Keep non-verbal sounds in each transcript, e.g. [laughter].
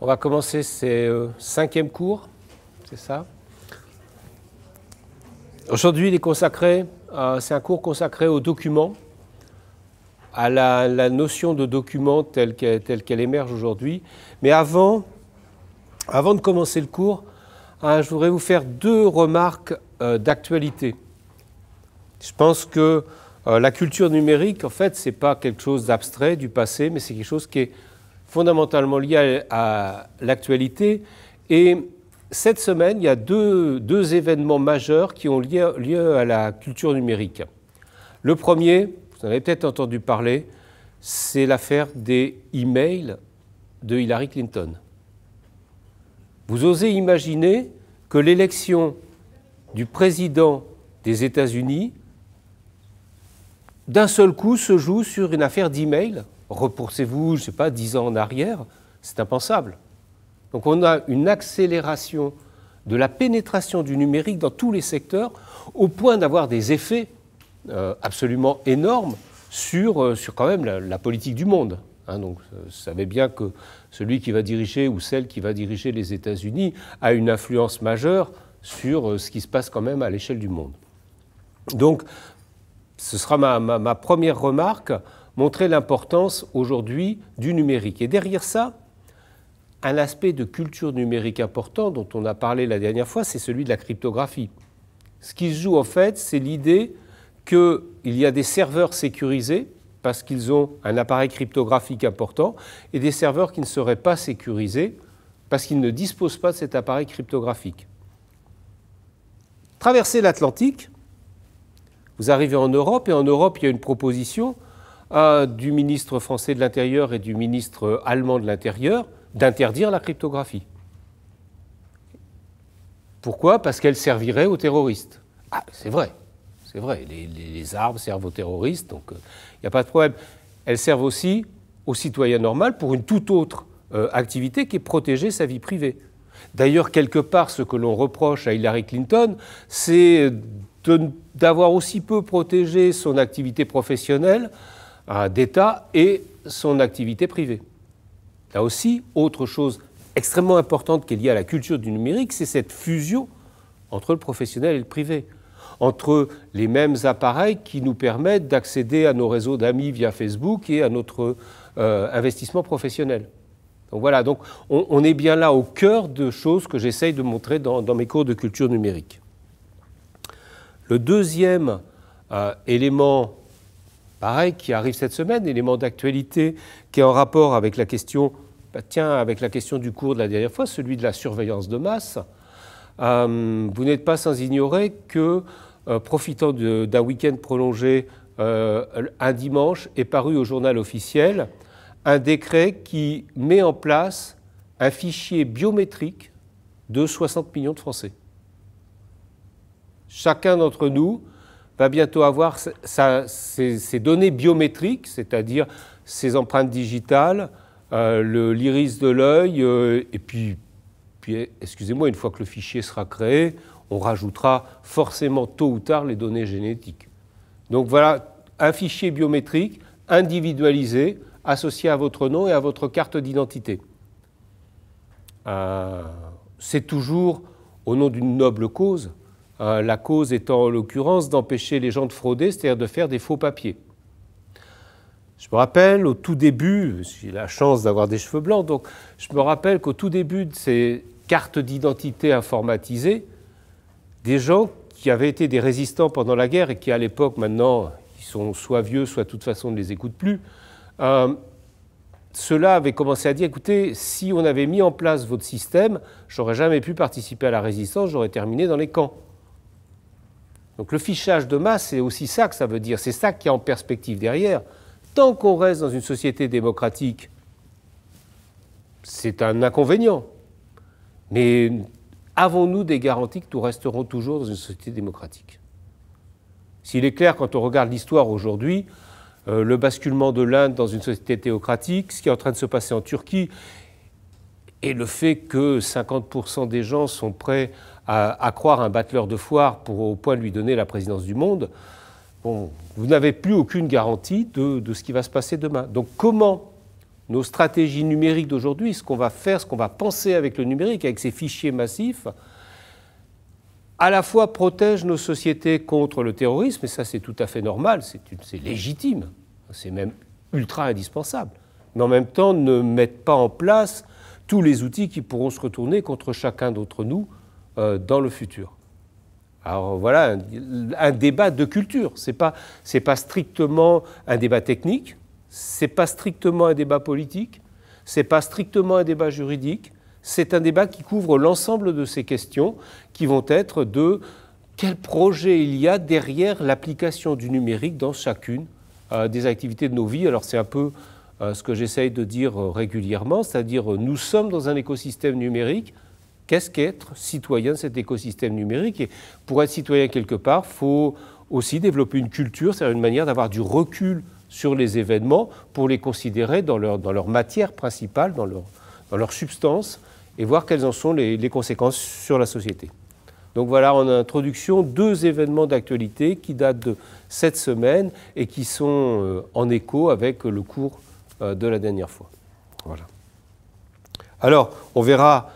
On va commencer ce euh, cinquième cours, c'est ça Aujourd'hui, il est consacré, euh, c'est un cours consacré aux documents, à la, notion de document telle qu'elle, émerge aujourd'hui. Mais avant, avant de commencer le cours, hein, je voudrais vous faire deux remarques euh, d'actualité. Je pense que la culture numérique, en fait, ce n'est pas quelque chose d'abstrait du passé, mais c'est quelque chose qui est fondamentalement lié à, l'actualité. Et cette semaine, il y a deux, événements majeurs qui ont lieu, à la culture numérique. Le premier, vous en avez peut-être entendu parler, c'est l'affaire des emails de Hillary Clinton. Vous osez imaginer que l'élection du président des États-Unis, d'un seul coup, se joue sur une affaire d'e-mails repoussez-vous, je ne sais pas, dix ans en arrière, c'est impensable. Donc on a une accélération de la pénétration du numérique dans tous les secteurs, au point d'avoir des effets euh, absolument énormes euh, sur, quand même la, politique du monde. Hein. donc, euh, vous savez bien que celui qui va diriger ou celle qui va diriger les États-Unis a une influence majeure sur ce qui se passe quand même à l'échelle du monde. Donc, ce sera ma première remarque montrer l'importance aujourd'hui du numérique. Et derrière ça, un aspect de culture numérique important dont on a parlé la dernière fois, c'est celui de la cryptographie. Ce qui se joue en fait, c'est l'idée qu'il y a des serveurs sécurisés parce qu'ils ont un appareil cryptographique important et des serveurs qui ne seraient pas sécurisés parce qu'ils ne disposent pas de cet appareil cryptographique. Traverser l'Atlantique, vous arrivez en Europe et en Europe, il y a une proposition du ministre français de l'Intérieur et du ministre allemand de l'Intérieur d'interdire la cryptographie. Pourquoi Parce qu'elle servirait aux terroristes. Ah, c'est vrai, c'est vrai, les, armes servent aux terroristes, donc il euh, n'y a pas de problème. Elles servent aussi aux citoyens normaux pour une toute autre euh, activité qui est protéger sa vie privée. D'ailleurs, quelque part, ce que l'on reproche à Hillary Clinton, c'est d'avoir aussi peu protégé son activité professionnelle d'État et son activité privée. Là aussi, autre chose extrêmement importante qui est liée à la culture du numérique, c'est cette fusion entre le professionnel et le privé, entre les mêmes appareils qui nous permettent d'accéder à nos réseaux d'amis via Facebook et à notre euh, investissement professionnel. Donc voilà, donc on, est bien là au cœur de choses que j'essaye de montrer dans, mes cours de culture numérique. Le deuxième euh, élément pareil, qui arrive cette semaine, élément d'actualité qui est en rapport avec la question, bah, tiens, avec la question du cours de la dernière fois, celui de la surveillance de masse. Euh, vous n'êtes pas sans ignorer que, euh, profitant d'un week-end prolongé, euh, un dimanche est paru au journal officiel un décret qui met en place un fichier biométrique de 60 millions de Français. Chacun d'entre nous va bientôt avoir ses, données biométriques, c'est-à-dire ses empreintes digitales, euh, l'iris de l'œil, euh, et puis, excusez-moi, une fois que le fichier sera créé, on rajoutera forcément tôt ou tard les données génétiques. Donc voilà un fichier biométrique individualisé, associé à votre nom et à votre carte d'identité. Euh, c'est toujours au nom d'une noble cause, euh, la cause étant en l'occurrence d'empêcher les gens de frauder, c'est-à-dire de faire des faux papiers. Je me rappelle au tout début, j'ai la chance d'avoir des cheveux blancs, donc je me rappelle qu'au tout début de ces cartes d'identité informatisées, des gens qui avaient été des résistants pendant la guerre et qui à l'époque maintenant, ils sont soit vieux, soit de toute façon ne les écoutent plus, euh, ceux-là avaient commencé à dire, écoutez, si on avait mis en place votre système, j'aurais jamais pu participer à la résistance, j'aurais terminé dans les camps. Donc le fichage de masse, c'est aussi ça que ça veut dire. C'est ça qui est en perspective derrière. Tant qu'on reste dans une société démocratique, c'est un inconvénient. Mais avons-nous des garanties que nous resterons toujours dans une société démocratique S'il est clair, quand on regarde l'histoire aujourd'hui, euh, le basculement de l'Inde dans une société théocratique, ce qui est en train de se passer en Turquie, et le fait que 50% des gens sont prêts à, croire un battleur de foire pour au point de lui donner la présidence du monde, bon, vous n'avez plus aucune garantie de, de, ce qui va se passer demain. Donc comment nos stratégies numériques d'aujourd'hui, ce qu'on va faire, ce qu'on va penser avec le numérique, avec ces fichiers massifs, à la fois protègent nos sociétés contre le terrorisme, et ça c'est tout à fait normal, c'est légitime, c'est même ultra indispensable, mais en même temps ne mettent pas en place tous les outils qui pourront se retourner contre chacun d'entre nous euh, dans le futur. Alors voilà, un, débat de culture, ce n'est pas, pas strictement un débat technique, ce n'est pas strictement un débat politique, ce n'est pas strictement un débat juridique, c'est un débat qui couvre l'ensemble de ces questions qui vont être de quel projet il y a derrière l'application du numérique dans chacune euh, des activités de nos vies. Alors c'est un peu euh, ce que j'essaye de dire régulièrement, c'est-à-dire nous sommes dans un écosystème numérique, Qu'est-ce qu'être citoyen de cet écosystème numérique Et pour être citoyen quelque part, il faut aussi développer une culture, c'est-à-dire une manière d'avoir du recul sur les événements pour les considérer dans leur, dans leur matière principale, dans leur, dans leur substance, et voir quelles en sont les, les conséquences sur la société. Donc voilà en introduction deux événements d'actualité qui datent de cette semaine et qui sont euh, en écho avec le cours euh, de la dernière fois. Voilà. Alors, on verra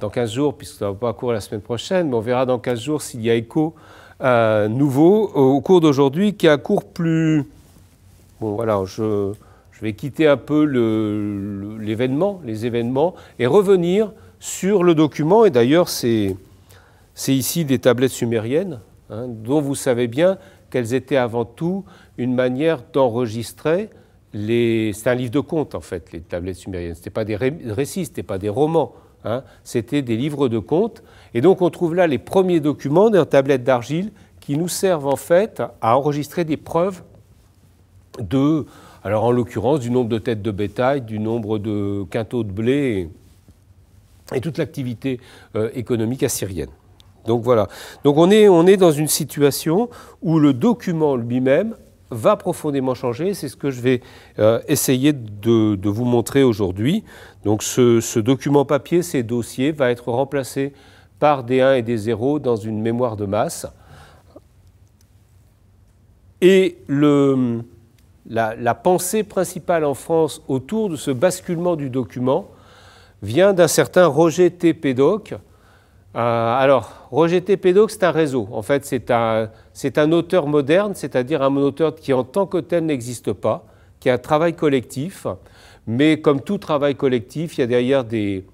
dans 15 jours, puisque ça ne va pas courir la semaine prochaine, mais on verra dans 15 jours s'il y a écho euh, nouveau au cours d'aujourd'hui qui a un cours plus. Bon, voilà, je, vais quitter un peu l'événement, le, les événements, et revenir sur le document. Et d'ailleurs, c'est ici des tablettes sumériennes, hein, dont vous savez bien qu'elles étaient avant tout une manière d'enregistrer les. C'est un livre de contes, en fait, les tablettes sumériennes. Ce n'était pas des récits, ce n'était pas des romans. Hein, c'était des livres de comptes. Et donc on trouve là les premiers documents d'un tablette d'argile qui nous servent en fait à enregistrer des preuves de, alors en l'occurrence, du nombre de têtes de bétail, du nombre de quintaux de blé et, toute l'activité euh, économique assyrienne. Donc voilà. Donc on on est dans une situation où le document lui-même va profondément changer. C'est ce que je vais euh, essayer de, vous montrer aujourd'hui. Donc ce, document papier, ces dossiers, va être remplacé par des 1 et des 0 dans une mémoire de masse. Et le, la, la pensée principale en France autour de ce basculement du document vient d'un certain Roger T. Pédoc, euh, alors, Rejeté Pédox, c'est un réseau. En fait, c'est un, un, auteur moderne, c'est-à-dire un auteur qui, en tant que tel, n'existe pas, qui a un travail collectif. Mais comme tout travail collectif, il y a derrière des,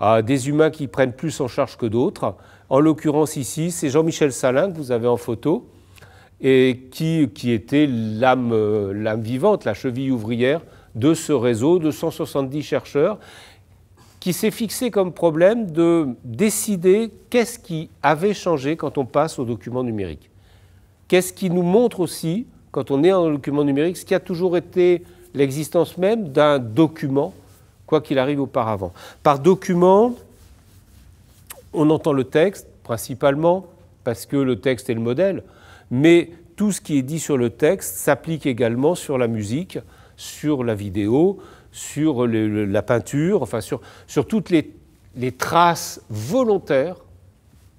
ah, des humains qui prennent plus en charge que d'autres. En l'occurrence, ici, c'est Jean-Michel Salin, que vous avez en photo, et qui, qui était l'âme euh, vivante, la cheville ouvrière de ce réseau de 170 chercheurs qui s'est fixé comme problème de décider qu'est-ce qui avait changé quand on passe au document numérique. Qu'est-ce qui nous montre aussi, quand on est en document numérique, ce qui a toujours été l'existence même d'un document, quoi qu'il arrive auparavant. Par document, on entend le texte, principalement, parce que le texte est le modèle, mais tout ce qui est dit sur le texte s'applique également sur la musique, sur la vidéo, sur la peinture, enfin sur, toutes les, traces volontaires.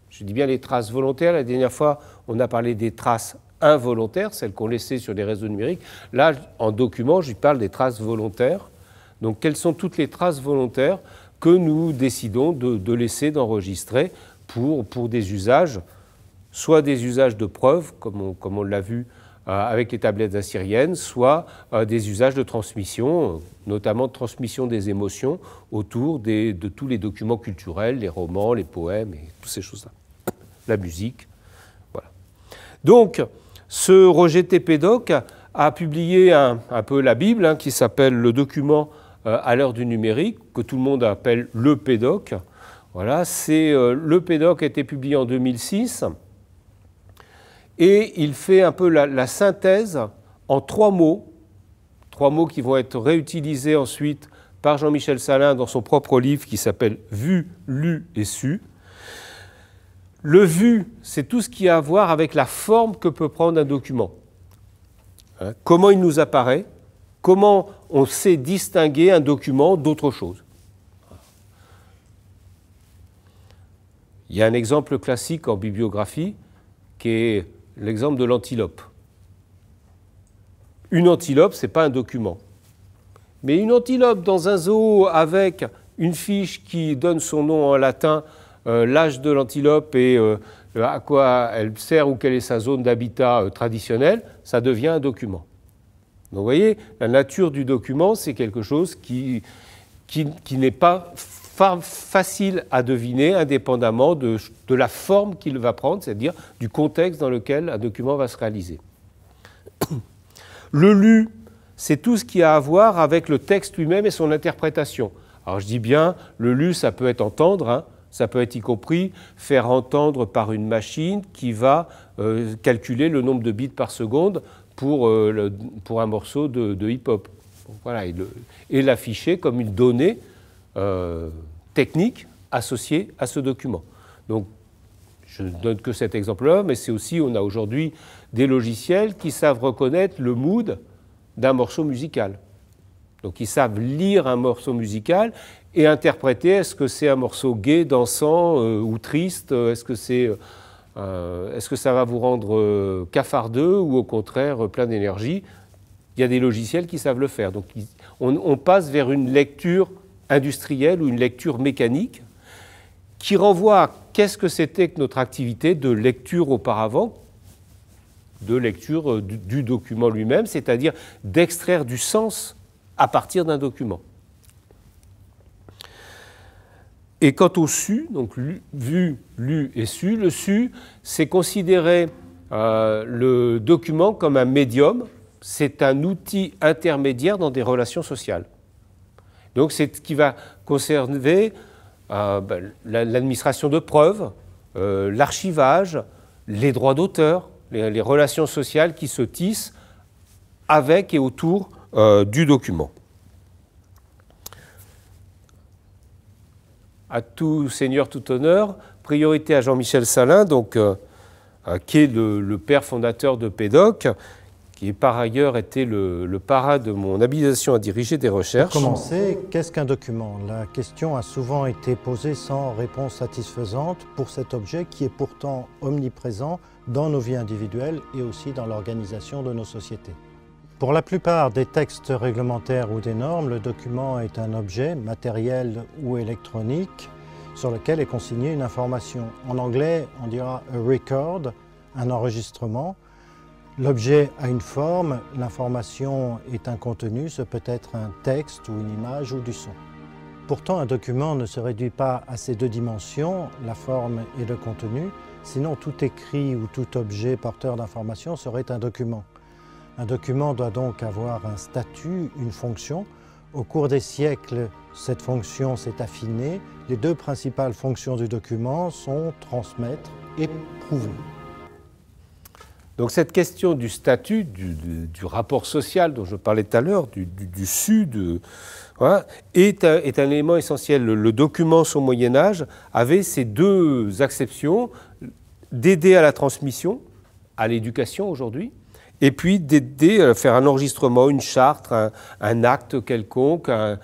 Je dis bien les traces volontaires. La dernière fois, on a parlé des traces involontaires, celles qu'on laissait sur les réseaux numériques. Là, en document, je parle des traces volontaires. Donc, quelles sont toutes les traces volontaires que nous décidons de, laisser, d'enregistrer pour, des usages, soit des usages de preuve, comme comme on l'a vu euh, avec les tablettes assyriennes, soit euh, des usages de transmission, notamment de transmission des émotions autour de tous les documents culturels, les romans, les poèmes et toutes ces choses-là, la musique. Voilà. Donc, ce Roger Tépédoc a publié un, peu la Bible, hein, qui s'appelle le document euh, à l'heure du numérique, que tout le monde appelle le PEDOC. Voilà, c'est le PEDOC a été publié en 2006 et il fait un peu la, synthèse en trois mots, trois mots qui vont être réutilisés ensuite par Jean-Michel Salin dans son propre livre qui s'appelle Vu, lu et su. Le vu, c'est tout ce qui a à voir avec la forme que peut prendre un document. Hein, comment il nous apparaît, comment on sait distinguer un document d'autre chose. Il y a un exemple classique en bibliographie qui est l'exemple de l'antilope. Une antilope, ce n'est pas un document. Mais une antilope dans un zoo avec une fiche qui donne son nom en latin, euh, l'âge de l'antilope et euh, à quoi elle sert ou quelle est sa zone d'habitat euh, traditionnelle, ça devient un document. Donc vous voyez, la nature du document, c'est quelque chose qui, qui, qui n'est pas facile à deviner indépendamment de, la forme qu'il va prendre, c'est-à-dire du contexte dans lequel un document va se réaliser. Le lu, c'est tout ce qui a à voir avec le texte lui-même et son interprétation. Alors je dis bien, le lu, ça peut être entendre, hein, ça peut être y compris faire entendre par une machine qui va euh, calculer le nombre de bits par seconde pour, euh, un morceau de, de hip-hop. Voilà, et l'afficher comme une donnée euh, technique techniques à ce document. Donc, je ne donne que cet exemple-là, mais c'est aussi, on a aujourd'hui des logiciels qui savent reconnaître le mood d'un morceau musical. Donc ils savent lire un morceau musical et interpréter est-ce que c'est un morceau gai, dansant euh, ou triste, euh, est-ce que, c'est, est-ce que ça va vous rendre cafardeux ou au contraire plein d'énergie. Il y a des logiciels qui savent le faire. Donc on, on passe vers une lecture industriel ou une lecture mécanique qui renvoie à qu'est-ce que c'était que notre activité de lecture auparavant, de lecture euh, du, document lui-même, c'est-à-dire d'extraire du sens à partir d'un document. Et quant au su, donc vu, lu et su, le su, c'est considérer euh, le document comme un médium, c'est un outil intermédiaire dans des relations sociales. Donc c'est ce qui va conserver euh, ben, l'administration de preuves, euh, l'archivage, les droits d'auteur, les, relations sociales qui se tissent avec et autour euh, du document. À tout seigneur, tout honneur, priorité à Jean-Michel Salin, donc, qui est le, le, père fondateur de PEDOC, qui est par ailleurs été le, le para de mon habilitation à diriger des recherches. Pour commencer, qu'est-ce qu'un document La question a souvent été posée sans réponse satisfaisante pour cet objet qui est pourtant omniprésent dans nos vies individuelles et aussi dans l'organisation de nos sociétés. Pour la plupart des textes réglementaires ou des normes, le document est un objet matériel ou électronique sur lequel est consignée une information. En anglais, on dira a record, un enregistrement, L'objet a une forme, l'information est un contenu, ce peut être un texte ou une image ou du son. Pourtant, un document ne se réduit pas à ces deux dimensions, la forme et le contenu, sinon tout écrit ou tout objet porteur d'information serait un document. Un document doit donc avoir un statut, une fonction. Au cours des siècles, cette fonction s'est affinée. Les deux principales fonctions du document sont transmettre et prouver. Donc cette question du statut, du, rapport social dont je parlais tout à l'heure, du, Sud, euh, hein, est, un, élément essentiel. Le, document son Moyen Âge avait ces deux acceptions, d'aider à la transmission, à l'éducation aujourd'hui, et puis d'aider à faire un enregistrement, une charte, un, acte quelconque, un,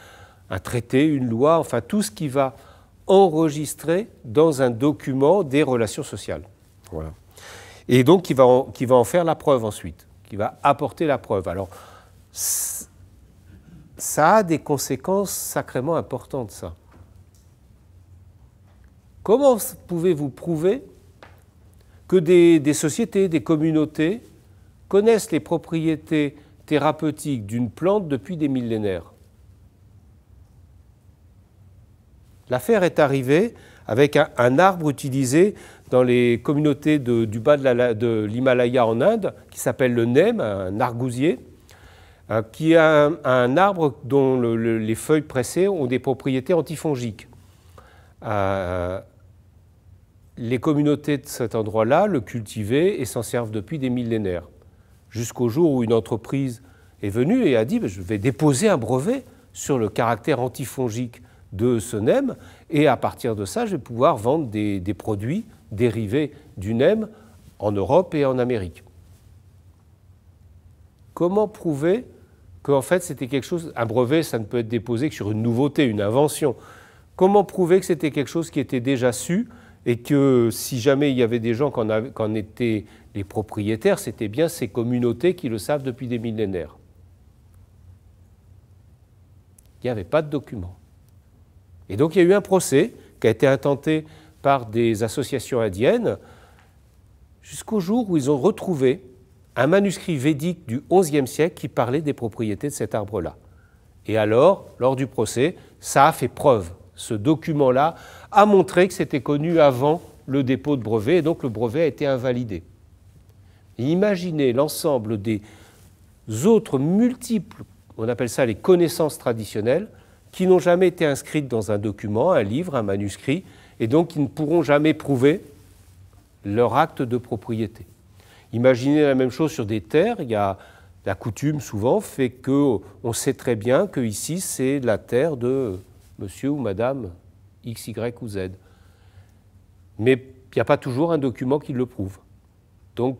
traité, une loi, enfin tout ce qui va enregistrer dans un document des relations sociales. Voilà et donc qui va, en, qui va en faire la preuve ensuite, qui va apporter la preuve. Alors, ça a des conséquences sacrément importantes, ça. Comment pouvez-vous prouver que des, sociétés, des communautés connaissent les propriétés thérapeutiques d'une plante depuis des millénaires L'affaire est arrivée avec un arbre utilisé dans les communautés du bas de l'Himalaya en Inde, qui s'appelle le nem, un argousier, euh, qui est un, arbre dont les feuilles pressées ont des propriétés antifongiques. Euh, les communautés de cet endroit-là le cultivaient et s'en servent depuis des millénaires, jusqu'au jour où une entreprise est venue et a dit bah, je vais déposer un brevet sur le caractère antifongique de ce NEM, et à partir de ça, je vais pouvoir vendre des produits dérivés du NEM en Europe et en Amérique. Comment prouver qu'en fait c'était quelque chose, un brevet ça ne peut être déposé que sur une nouveauté, une invention. Comment prouver que c'était quelque chose qui était déjà su et que si jamais il y avait des gens qui étaient les propriétaires, c'était bien ces communautés qui le savent depuis des millénaires Il n'y avait pas de document. Et donc il y a eu un procès qui a été intenté par des associations indiennes, jusqu'au jour où ils ont retrouvé un manuscrit védique du XIe siècle qui parlait des propriétés de cet arbre-là. Et alors, lors du procès, ça a fait preuve. Ce document-là a montré que c'était connu avant le dépôt de brevet, et donc le brevet a été invalidé. imaginez l'ensemble des autres multiples, on appelle ça les connaissances traditionnelles, qui n'ont jamais été inscrites dans un document, un livre, un manuscrit, et donc ils ne pourront jamais prouver leur acte de propriété. Imaginez la même chose sur des terres. Il y a la coutume souvent fait que on sait très bien que ici c'est la terre de Monsieur ou Madame X, Y ou Z. Mais il n'y a pas toujours un document qui le prouve. Donc,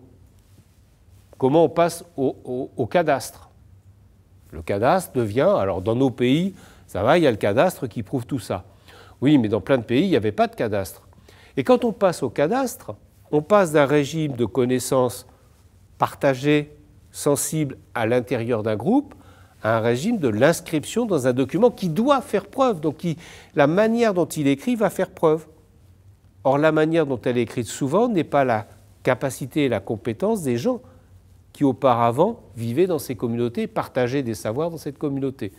comment on passe au cadastre Le cadastre devient, alors dans nos pays, ça va, il y a le cadastre qui prouve tout ça. Oui, mais dans plein de pays, il n'y avait pas de cadastre. Et quand on passe au cadastre, on passe d'un régime de connaissances partagées, sensibles à l'intérieur d'un groupe, à un régime de l'inscription dans un document qui doit faire preuve, donc qui, la manière dont il écrit va faire preuve. Or, la manière dont elle est écrite souvent n'est pas la capacité et la compétence des gens qui auparavant vivaient dans ces communautés, partageaient des savoirs dans cette communauté.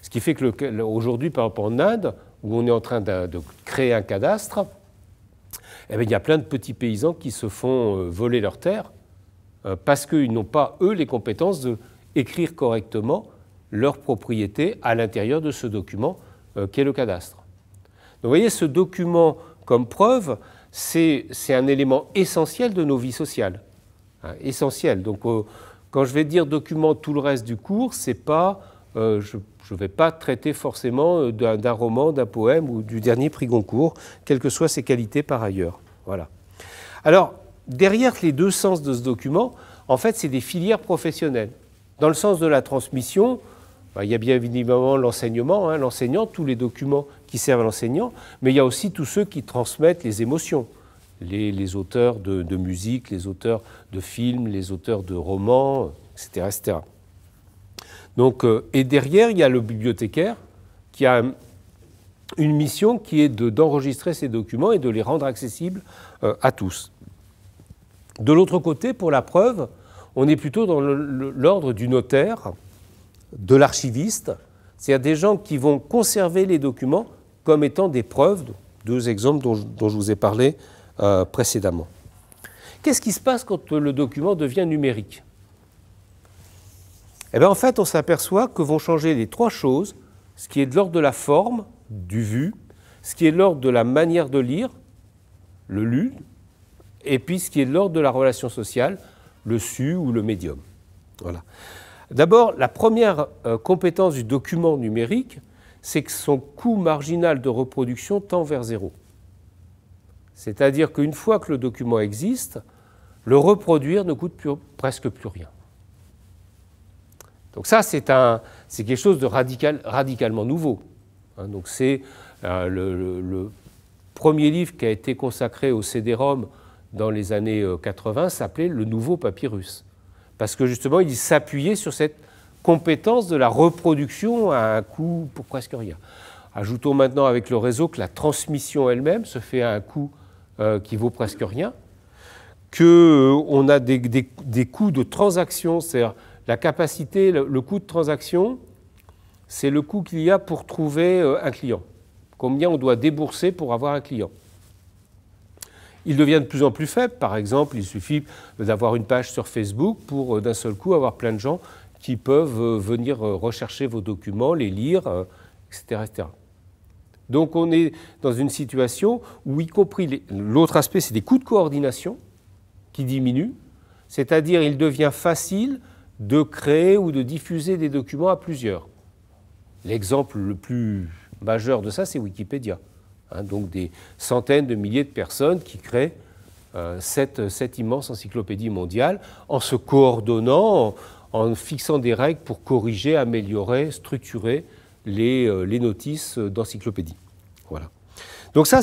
Ce qui fait que aujourd'hui, par exemple en Inde, où on est en train de, créer un cadastre, eh ben, il y a plein de petits paysans qui se font euh, voler leurs terres euh, parce qu'ils n'ont pas, eux, les compétences de écrire correctement leur propriété à l'intérieur de ce document euh, qu'est le cadastre. Donc, vous voyez, ce document comme preuve, c'est un élément essentiel de nos vies sociales. Hein, essentiel. Donc, quand je vais dire document tout le reste du cours, c'est pas, je je ne vais pas traiter forcément euh, d'un roman, d'un poème ou du dernier prix Goncourt, quelles que soient ses qualités par ailleurs. Voilà. Alors, derrière les deux sens de ce document, en fait, c'est des filières professionnelles. Dans le sens de la transmission, ben, il y a bien évidemment l'enseignement, hein, l'enseignant, tous les documents qui servent à l'enseignant, mais il y a aussi tous ceux qui transmettent les émotions. Les, auteurs de, de, musique, les auteurs de films, les auteurs de romans, etc. etc. Euh, et derrière, il y a le bibliothécaire qui a une mission qui est d'enregistrer ces documents et de les rendre accessibles euh, à tous. De l'autre côté, pour la preuve, on est plutôt dans l'ordre du notaire, de l'archiviste, c'est-à-dire des gens qui vont conserver les documents comme étant des preuves, deux exemples dont, je, vous ai parlé euh, précédemment. Qu'est-ce qui se passe quand le document devient numérique eh bien, en fait, on s'aperçoit que vont changer les trois choses, ce qui est de l'ordre de la forme, du vu, ce qui est de l'ordre de la manière de lire, le lu, et puis ce qui est de l'ordre de la relation sociale, le su ou le médium. Voilà. D'abord, la première euh, compétence du document numérique, c'est que son coût marginal de reproduction tend vers zéro. C'est-à-dire qu'une fois que le document existe, le reproduire ne coûte presque plus rien. Donc ça, c'est quelque chose de radicalement nouveau. Hein, donc c'est euh, le, premier livre qui a été consacré au CD-ROM dans les années 80 euh, s'appelait Le Nouveau Papyrus. Parce que justement, il s'appuyait sur cette compétence de la reproduction à un coût pour presque rien. Ajoutons maintenant avec le réseau que la transmission elle-même se fait à un coût euh, qui vaut presque rien, qu'on on a des, des coûts de transaction, c'est-à-dire la capacité, le, coût de transaction, c'est le coût qu'il y a pour trouver euh, un client. Combien on doit débourser pour avoir un client. Il devient de plus en plus faible. Par exemple, il suffit d'avoir une page sur Facebook pour euh, d'un seul coup avoir plein de gens qui peuvent euh, venir rechercher vos documents, les lire, etc. etc. Donc on est dans une situation où, y compris l'autre aspect, c'est des coûts de coordination qui diminuent, c'est-à-dire il devient facile de créer ou de diffuser des documents à plusieurs. L'exemple le plus majeur de ça, c'est Wikipédia. Hein, donc des centaines de milliers de personnes qui créent euh, cette, immense encyclopédie mondiale en se coordonnant, en, fixant des règles pour corriger, améliorer, structurer les, euh, les notices d'encyclopédie. Voilà. Donc ça,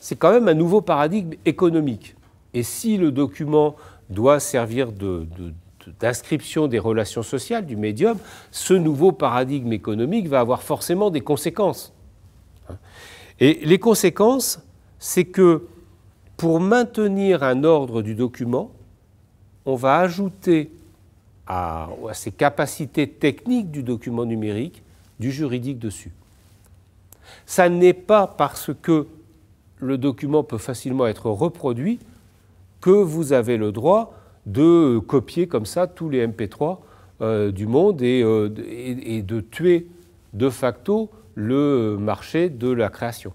c'est quand même un nouveau paradigme économique. Et si le document doit servir de, d'inscription des relations sociales du médium, ce nouveau paradigme économique va avoir forcément des conséquences. Et les conséquences, c'est que pour maintenir un ordre du document, on va ajouter à, ces capacités techniques du document numérique du juridique dessus. Ça n'est pas parce que le document peut facilement être reproduit que vous avez le droit de copier comme ça tous les MP3 euh, du monde euh, et, et, de tuer de facto le marché de la création.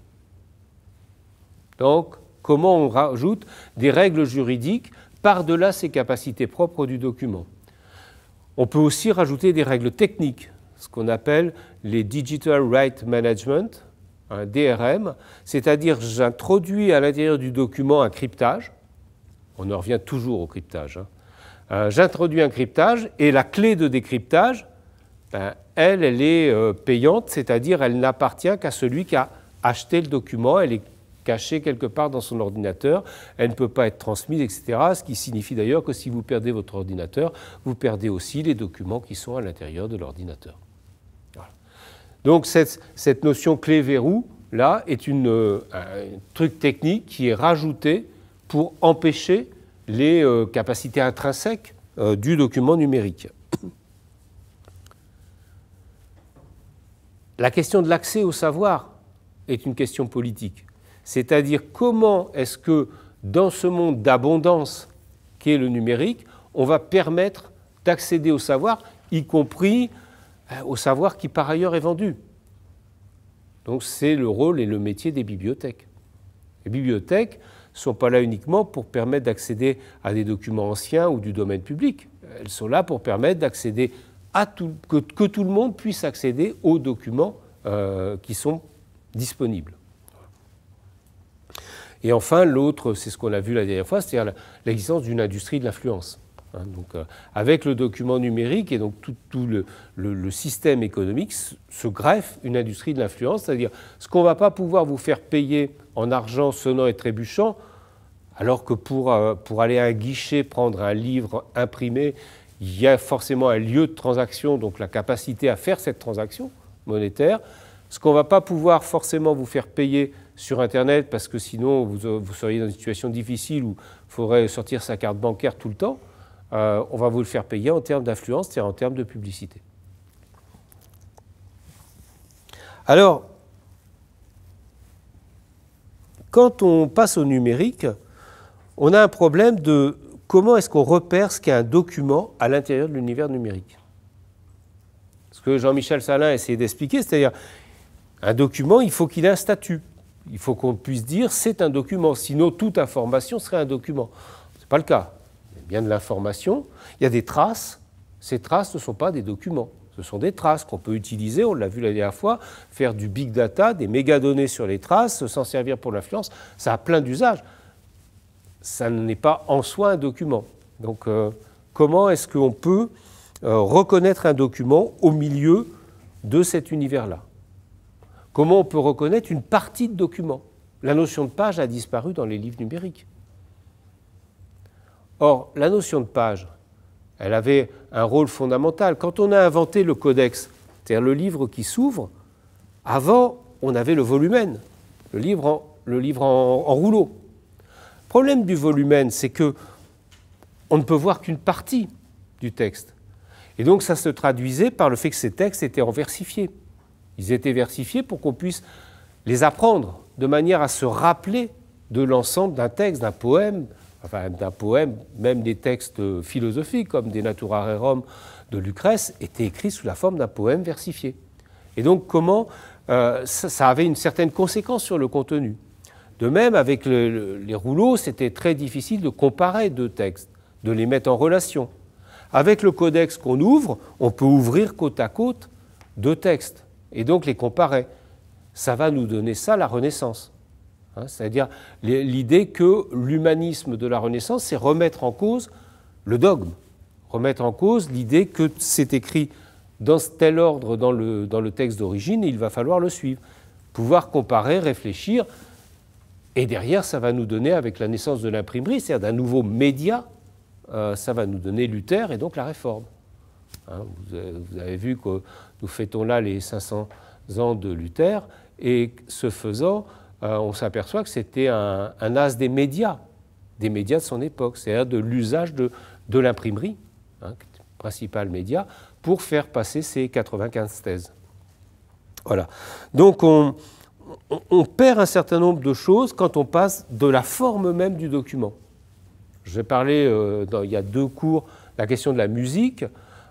Donc, comment on rajoute des règles juridiques par-delà ces capacités propres du document On peut aussi rajouter des règles techniques, ce qu'on appelle les Digital Right Management, un DRM, c'est-à-dire j'introduis à l'intérieur du document un cryptage, on en revient toujours au cryptage. Hein. Euh, j'introduis un cryptage et la clé de décryptage, ben, elle, elle est euh, payante, c'est-à-dire elle n'appartient qu'à celui qui a acheté le document, elle est cachée quelque part dans son ordinateur, elle ne peut pas être transmise, etc. Ce qui signifie d'ailleurs que si vous perdez votre ordinateur, vous perdez aussi les documents qui sont à l'intérieur de l'ordinateur. Donc cette, notion clé-verrou, là, est une, euh, un truc technique qui est rajouté pour empêcher les euh, capacités intrinsèques euh, du document numérique. La question de l'accès au savoir est une question politique, c'est-à-dire comment est-ce que dans ce monde d'abondance qu'est le numérique, on va permettre d'accéder au savoir, y compris euh, au savoir qui par ailleurs est vendu. Donc c'est le rôle et le métier des bibliothèques. Les bibliothèques sont pas là uniquement pour permettre d'accéder à des documents anciens ou du domaine public. Elles sont là pour permettre d'accéder à tout, que, tout le monde puisse accéder aux documents euh, qui sont disponibles. Et enfin, l'autre, c'est ce qu'on a vu la dernière fois, c'est-à-dire l'existence d'une industrie de l'influence. Hein, donc, euh, avec le document numérique et donc tout, le, le, système économique se greffe une industrie de l'influence, c'est-à-dire ce qu'on ne va pas pouvoir vous faire payer en argent sonnant et trébuchant, alors que euh, pour, aller à un guichet, prendre un livre imprimé, il y a forcément un lieu de transaction, donc la capacité à faire cette transaction monétaire. Ce qu'on ne va pas pouvoir forcément vous faire payer sur Internet, parce que sinon euh, vous, seriez dans une situation difficile où il faudrait sortir sa carte bancaire tout le temps, euh, on va vous le faire payer en termes d'influence, c'est-à-dire en termes de publicité. Alors, quand on passe au numérique, on a un problème de comment est-ce qu'on repère ce qu'est un document à l'intérieur de l'univers numérique. Ce que Jean-Michel Salin essayé d'expliquer, c'est-à-dire un document, il faut qu'il ait un statut. Il faut qu'on puisse dire c'est un document, sinon toute information serait un document. Ce n'est pas le cas. Il y a bien de l'information, il y a des traces. Ces traces ne sont pas des documents. Ce sont des traces qu'on peut utiliser, on l'a vu la dernière fois, faire du big data, des mégadonnées sur les traces, s'en servir pour l'influence, ça a plein d'usages ça n'est pas en soi un document. Donc euh, comment est-ce qu'on peut euh, reconnaître un document au milieu de cet univers-là Comment on peut reconnaître une partie de document La notion de page a disparu dans les livres numériques. Or, la notion de page, elle avait un rôle fondamental. Quand on a inventé le codex, c'est-à-dire le livre qui s'ouvre, avant, on avait le volumen, le livre en rouleau problème du volumen, c'est que on ne peut voir qu'une partie du texte. Et donc ça se traduisait par le fait que ces textes étaient en versifiés. Ils étaient versifiés pour qu'on puisse les apprendre de manière à se rappeler de l'ensemble d'un texte, d'un poème, enfin d'un poème, même des textes philosophiques comme des Natura Rerum de Lucrèce étaient écrits sous la forme d'un poème versifié. Et donc comment euh, ça avait une certaine conséquence sur le contenu. De même, avec les rouleaux, c'était très difficile de comparer deux textes, de les mettre en relation. Avec le codex qu'on ouvre, on peut ouvrir côte à côte deux textes et donc les comparer. Ça va nous donner ça, la Renaissance. Hein, c'est-à-dire l'idée que l'humanisme de la Renaissance, c'est remettre en cause le dogme, remettre en cause l'idée que c'est écrit dans tel ordre dans le, dans le texte d'origine et il va falloir le suivre. Pouvoir comparer, réfléchir, et derrière, ça va nous donner, avec la naissance de l'imprimerie, c'est-à-dire d'un nouveau média, euh, ça va nous donner Luther et donc la réforme. Hein, vous, avez, vu que nous fêtons là les 500 ans de Luther, et ce faisant, euh, on s'aperçoit que c'était un, as des médias, des médias de son époque, c'est-à-dire de l'usage de, l'imprimerie, hein, principal média, pour faire passer ses 95 thèses. Voilà. Donc on on perd un certain nombre de choses quand on passe de la forme même du document. J'ai parlé, euh, il y a deux cours, la question de la musique.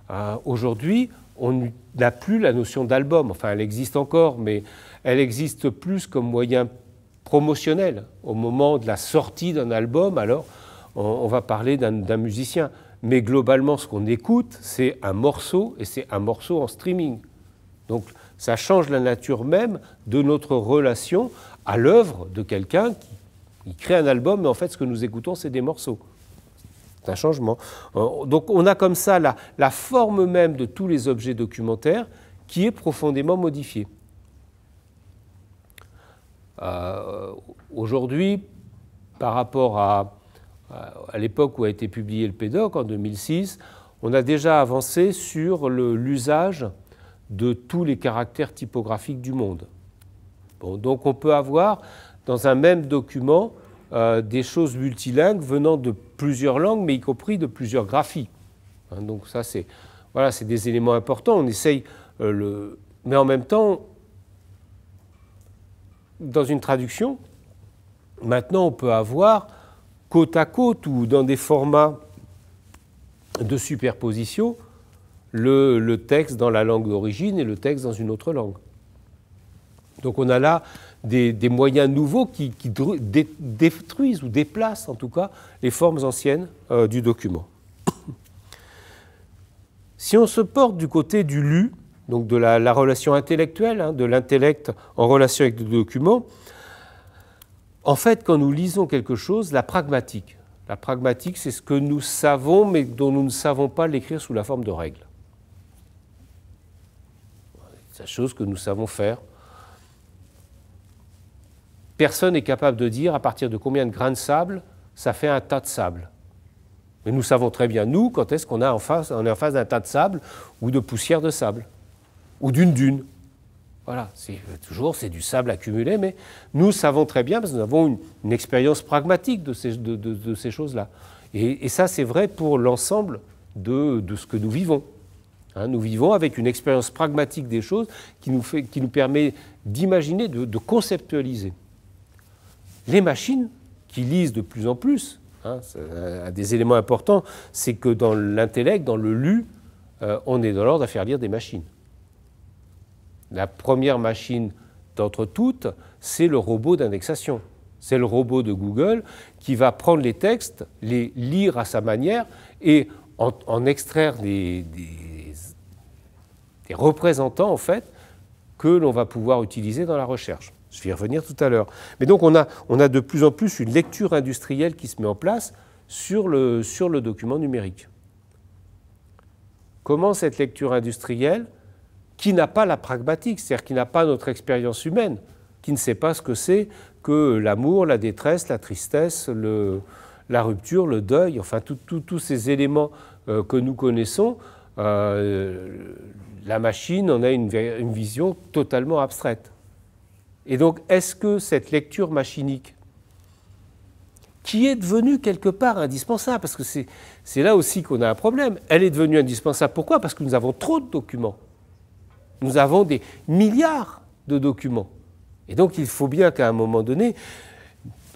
Euh, aujourd'hui, on n'a plus la notion d'album. Enfin, elle existe encore, mais elle existe plus comme moyen promotionnel. Au moment de la sortie d'un album, alors, on, on va parler d'un musicien. Mais globalement, ce qu'on écoute, c'est un morceau, et c'est un morceau en streaming. Donc, ça change la nature même de notre relation à l'œuvre de quelqu'un qui crée un album, mais en fait, ce que nous écoutons, c'est des morceaux. C'est un changement. Euh, donc, on a comme ça la, forme même de tous les objets documentaires qui est profondément modifiée. Euh, aujourd'hui, par rapport à, à l'époque où a été publié le PEDOC, en 2006, on a déjà avancé sur l'usage de tous les caractères typographiques du monde. donc on peut avoir dans un même document euh, des choses multilingues venant de plusieurs langues, mais y compris de plusieurs graphies. Hein, donc ça, c'est des éléments importants. On essaye euh, Mais en même temps, dans une traduction, maintenant on peut avoir côte à côte ou dans des formats de superposition le, texte dans la langue d'origine et le texte dans une autre langue. Donc on a là des, moyens nouveaux qui, détruisent ou déplacent en tout cas les formes anciennes euh, du document. [coughs] si on se porte du côté du lu, donc de la, relation intellectuelle, hein, de l'intellect en relation avec le document, en fait quand nous lisons quelque chose, la pragmatique, la pragmatique c'est ce que nous savons mais dont nous ne savons pas l'écrire sous la forme de règles. C'est la chose que nous savons faire. Personne n'est capable de dire à partir de combien de grains de sable ça fait un tas de sable. Mais nous savons très bien, nous, quand est-ce qu'on est en face, d'un tas de sable ou de poussière de sable, ou d'une dune. Voilà, c'est euh, toujours c'est du sable accumulé, mais nous savons très bien, parce que nous avons une, expérience pragmatique de ces, choses-là. Et, ça, c'est vrai pour l'ensemble de ce que nous vivons. Hein, nous vivons avec une expérience pragmatique des choses qui nous, fait, qui nous permet d'imaginer, de, conceptualiser. Les machines, qui lisent de plus en plus, hein, un des éléments importants, c'est que dans l'intellect, dans le lu, euh, on est dans l'ordre à faire lire des machines. La première machine d'entre toutes, c'est le robot d'indexation. C'est le robot de Google qui va prendre les textes, les lire à sa manière et en, extraire des et représentants en fait que l'on va pouvoir utiliser dans la recherche. Je vais y revenir tout à l'heure. Mais donc on a, on a de plus en plus une lecture industrielle qui se met en place sur le, sur le document numérique. Comment cette lecture industrielle, qui n'a pas la pragmatique, c'est-à-dire qui n'a pas notre expérience humaine, qui ne sait pas ce que c'est que l'amour, la détresse, la tristesse, la rupture, le deuil, enfin tous ces éléments euh, que nous connaissons, euh, la machine en a une, vision totalement abstraite. Et donc, est-ce que cette lecture machinique, qui est devenue quelque part indispensable, parce que c'est là aussi qu'on a un problème, elle est devenue indispensable. Pourquoi Parce que nous avons trop de documents. Nous avons des milliards de documents. Et donc, il faut bien qu'à un moment donné,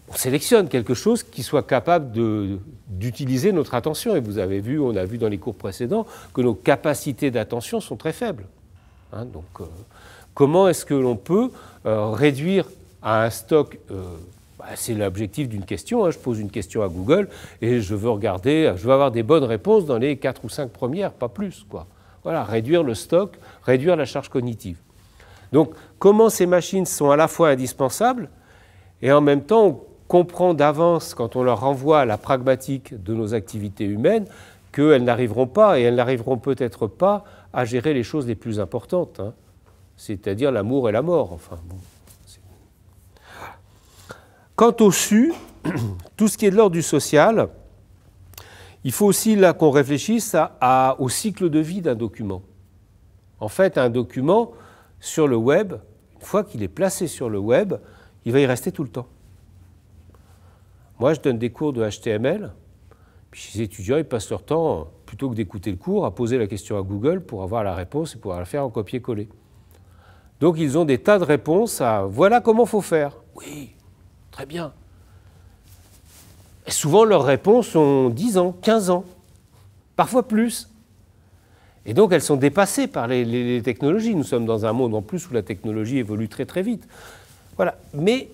on sélectionne quelque chose qui soit capable d'utiliser notre attention. Et vous avez vu, on a vu dans les cours précédents que nos capacités d'attention sont très faibles. Hein, donc, euh, comment est-ce que l'on peut euh, réduire à un stock euh, bah, C'est l'objectif d'une question. Hein. je pose une question à Google et je veux regarder, je veux avoir des bonnes réponses dans les 4 ou 5 premières, pas plus. Quoi. Voilà, réduire le stock, réduire la charge cognitive. Donc, comment ces machines sont à la fois indispensables et en même temps, comprend d'avance, quand on leur renvoie à la pragmatique de nos activités humaines, qu'elles n'arriveront pas, et elles n'arriveront peut-être pas, à gérer les choses les plus importantes, hein. c'est-à-dire l'amour et la mort. Enfin, Quant au SU, [clears throat] tout ce qui est de l'ordre du social, il faut aussi là qu'on réfléchisse au cycle de vie d'un document. En fait, un document sur le web, une fois qu'il est placé sur le web, il va y rester tout le temps. Moi, je donne des cours de HTML, puis les étudiants, ils passent leur temps, plutôt que d'écouter le cours, à poser la question à Google pour avoir la réponse et pouvoir la faire en copier-coller. Donc, ils ont des tas de réponses à voilà comment faut faire. Oui, très bien. Et souvent, leurs réponses ont 10 ans, 15 ans, parfois plus. Et donc, elles sont dépassées par les, technologies. Nous sommes dans un monde en plus où la technologie évolue très très vite. Voilà. Mais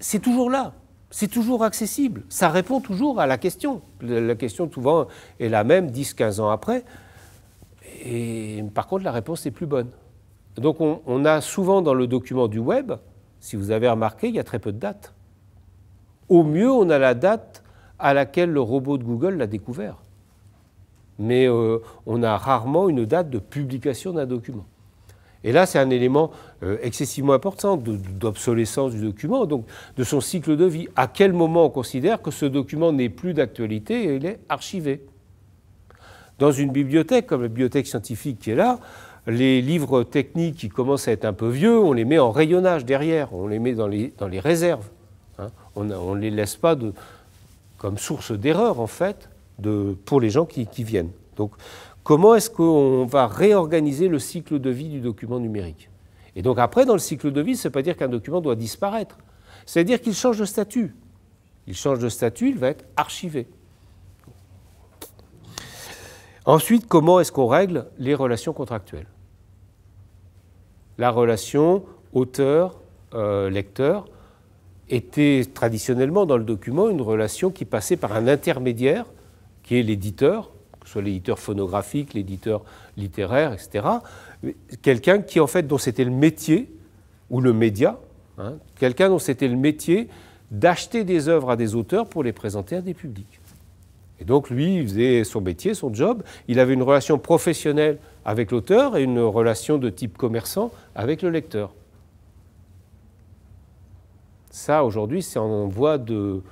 c'est toujours là c'est toujours accessible. Ça répond toujours à la question. La question souvent est la même 10-15 ans après. Et par contre, la réponse est plus bonne. Donc on, a souvent dans le document du web, si vous avez remarqué, il y a très peu de dates. Au mieux, on a la date à laquelle le robot de Google l'a découvert. Mais euh, on a rarement une date de publication d'un document. Et là, c'est un élément euh, excessivement important d'obsolescence du document, donc de son cycle de vie. À quel moment on considère que ce document n'est plus d'actualité et il est archivé Dans une bibliothèque, comme la bibliothèque scientifique qui est là, les livres techniques qui commencent à être un peu vieux, on les met en rayonnage derrière, on les met dans les, dans les réserves. Hein. On ne les laisse pas de, comme source d'erreur, en fait, de, pour les gens qui, qui viennent. Donc, comment est-ce qu'on va réorganiser le cycle de vie du document numérique. Et donc après, dans le cycle de vie, c'est ne pas dire qu'un document doit disparaître. C'est-à-dire qu'il change de statut. Il change de statut, il va être archivé. Ensuite, comment est-ce qu'on règle les relations contractuelles La relation auteur-lecteur était traditionnellement dans le document une relation qui passait par un intermédiaire, qui est l'éditeur, que ce soit l'éditeur phonographique, l'éditeur littéraire, etc. Quelqu'un qui, en fait, dont c'était le métier, ou le média, hein, quelqu'un dont c'était le métier d'acheter des œuvres à des auteurs pour les présenter à des publics. Et donc, lui, il faisait son métier, son job. Il avait une relation professionnelle avec l'auteur et une relation de type commerçant avec le lecteur. Ça, aujourd'hui, c'est en voie de.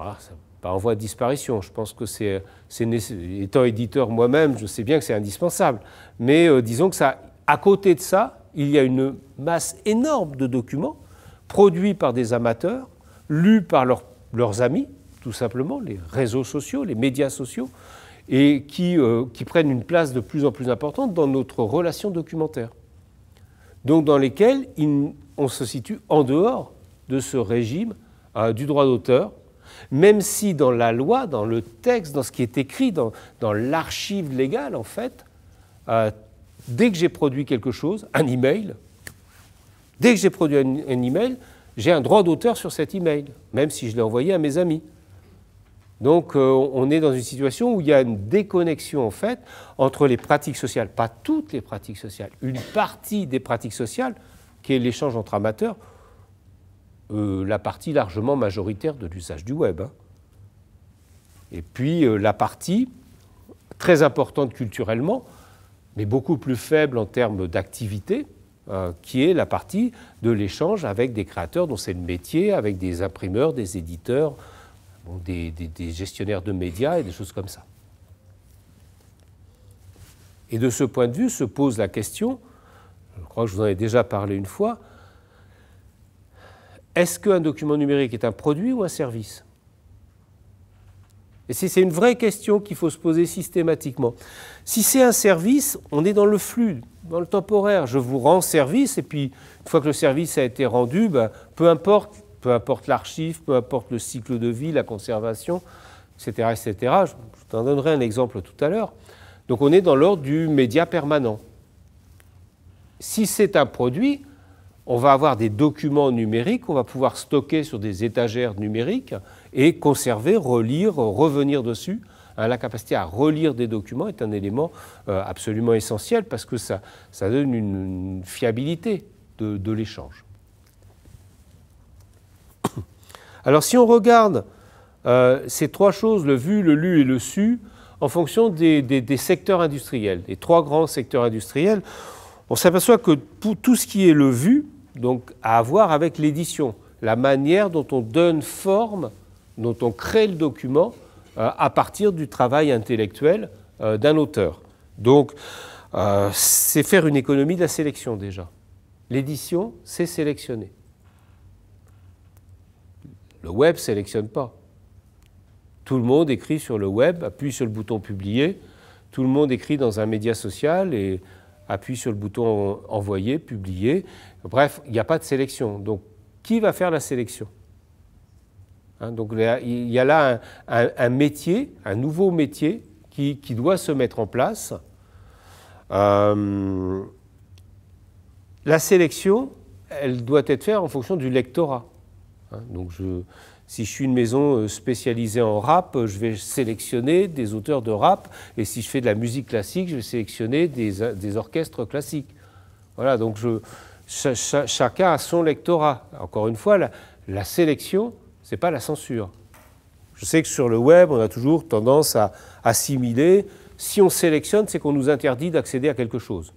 Ah, ça en voie de disparition. Je pense que c'est, étant éditeur moi-même, je sais bien que c'est indispensable. Mais euh, disons que ça, à côté de ça, il y a une masse énorme de documents produits par des amateurs, lus par leurs amis, tout simplement, les réseaux sociaux, les médias sociaux, et euh, qui, prennent une place de plus en plus importante dans notre relation documentaire. Donc dans lesquels on se situe en dehors de ce régime euh, du droit d'auteur même si dans la loi, dans le texte, dans ce qui est écrit, dans, l'archive légale, en fait, euh, dès que j'ai produit quelque chose, un email, dès que j'ai produit un, email, j'ai un droit d'auteur sur cet email, même si je l'ai envoyé à mes amis. Donc euh, on est dans une situation où il y a une déconnexion en fait entre les pratiques sociales, pas toutes les pratiques sociales, une partie des pratiques sociales, qui est l'échange entre amateurs, euh, la partie largement majoritaire de l'usage du web. Hein. Et puis euh, la partie très importante culturellement, mais beaucoup plus faible en termes d'activité, hein, qui est la partie de l'échange avec des créateurs dont c'est le métier, avec des imprimeurs, des éditeurs, des gestionnaires de médias et des choses comme ça. Et de ce point de vue se pose la question, je crois que je vous en ai déjà parlé une fois, est-ce qu'un document numérique est un produit ou un service Et c'est une vraie question qu'il faut se poser systématiquement. Si c'est un service, on est dans le flux, dans le temporaire. Je vous rends service, et puis une fois que le service a été rendu, ben, peu importe, peu importe l'archive, peu importe le cycle de vie, la conservation, etc., etc. Je, je t'en donnerai un exemple tout à l'heure. Donc on est dans l'ordre du média permanent. Si c'est un produit, on va avoir des documents numériques, on va pouvoir stocker sur des étagères numériques et conserver, relire, revenir dessus. Hein, la capacité à relire des documents est un élément euh, absolument essentiel parce que ça, ça donne une fiabilité de, l'échange. [coughs] Alors si on regarde euh, ces trois choses, le vu, le lu et le su, en fonction des, des secteurs industriels, des trois grands secteurs industriels, on s'aperçoit que tout ce qui est le vu, donc a à voir avec l'édition, la manière dont on donne forme, dont on crée le document euh, à partir du travail intellectuel euh, d'un auteur. Donc, euh, c'est faire une économie de la sélection déjà. L'édition, c'est sélectionner. Le web sélectionne pas. Tout le monde écrit sur le web, appuie sur le bouton publier, tout le monde écrit dans un média social et appuie sur le bouton envoyer, publier. Bref, il n'y a pas de sélection. Donc, qui va faire la sélection hein, Donc, il y a là un, métier, un nouveau métier qui, doit se mettre en place. Euh, la sélection, elle doit être faite en fonction du lectorat. Hein, donc, je, si je suis une maison euh, spécialisée en rap, euh, je vais sélectionner des auteurs de rap. Et si je fais de la musique classique, je vais sélectionner des, euh, des orchestres classiques. Voilà, donc je, chacun a son lectorat. Encore une fois, la, la sélection, ce n'est pas la censure. Je sais que sur le web, on a toujours tendance à assimiler. Si on sélectionne, c'est qu'on nous interdit d'accéder à quelque chose.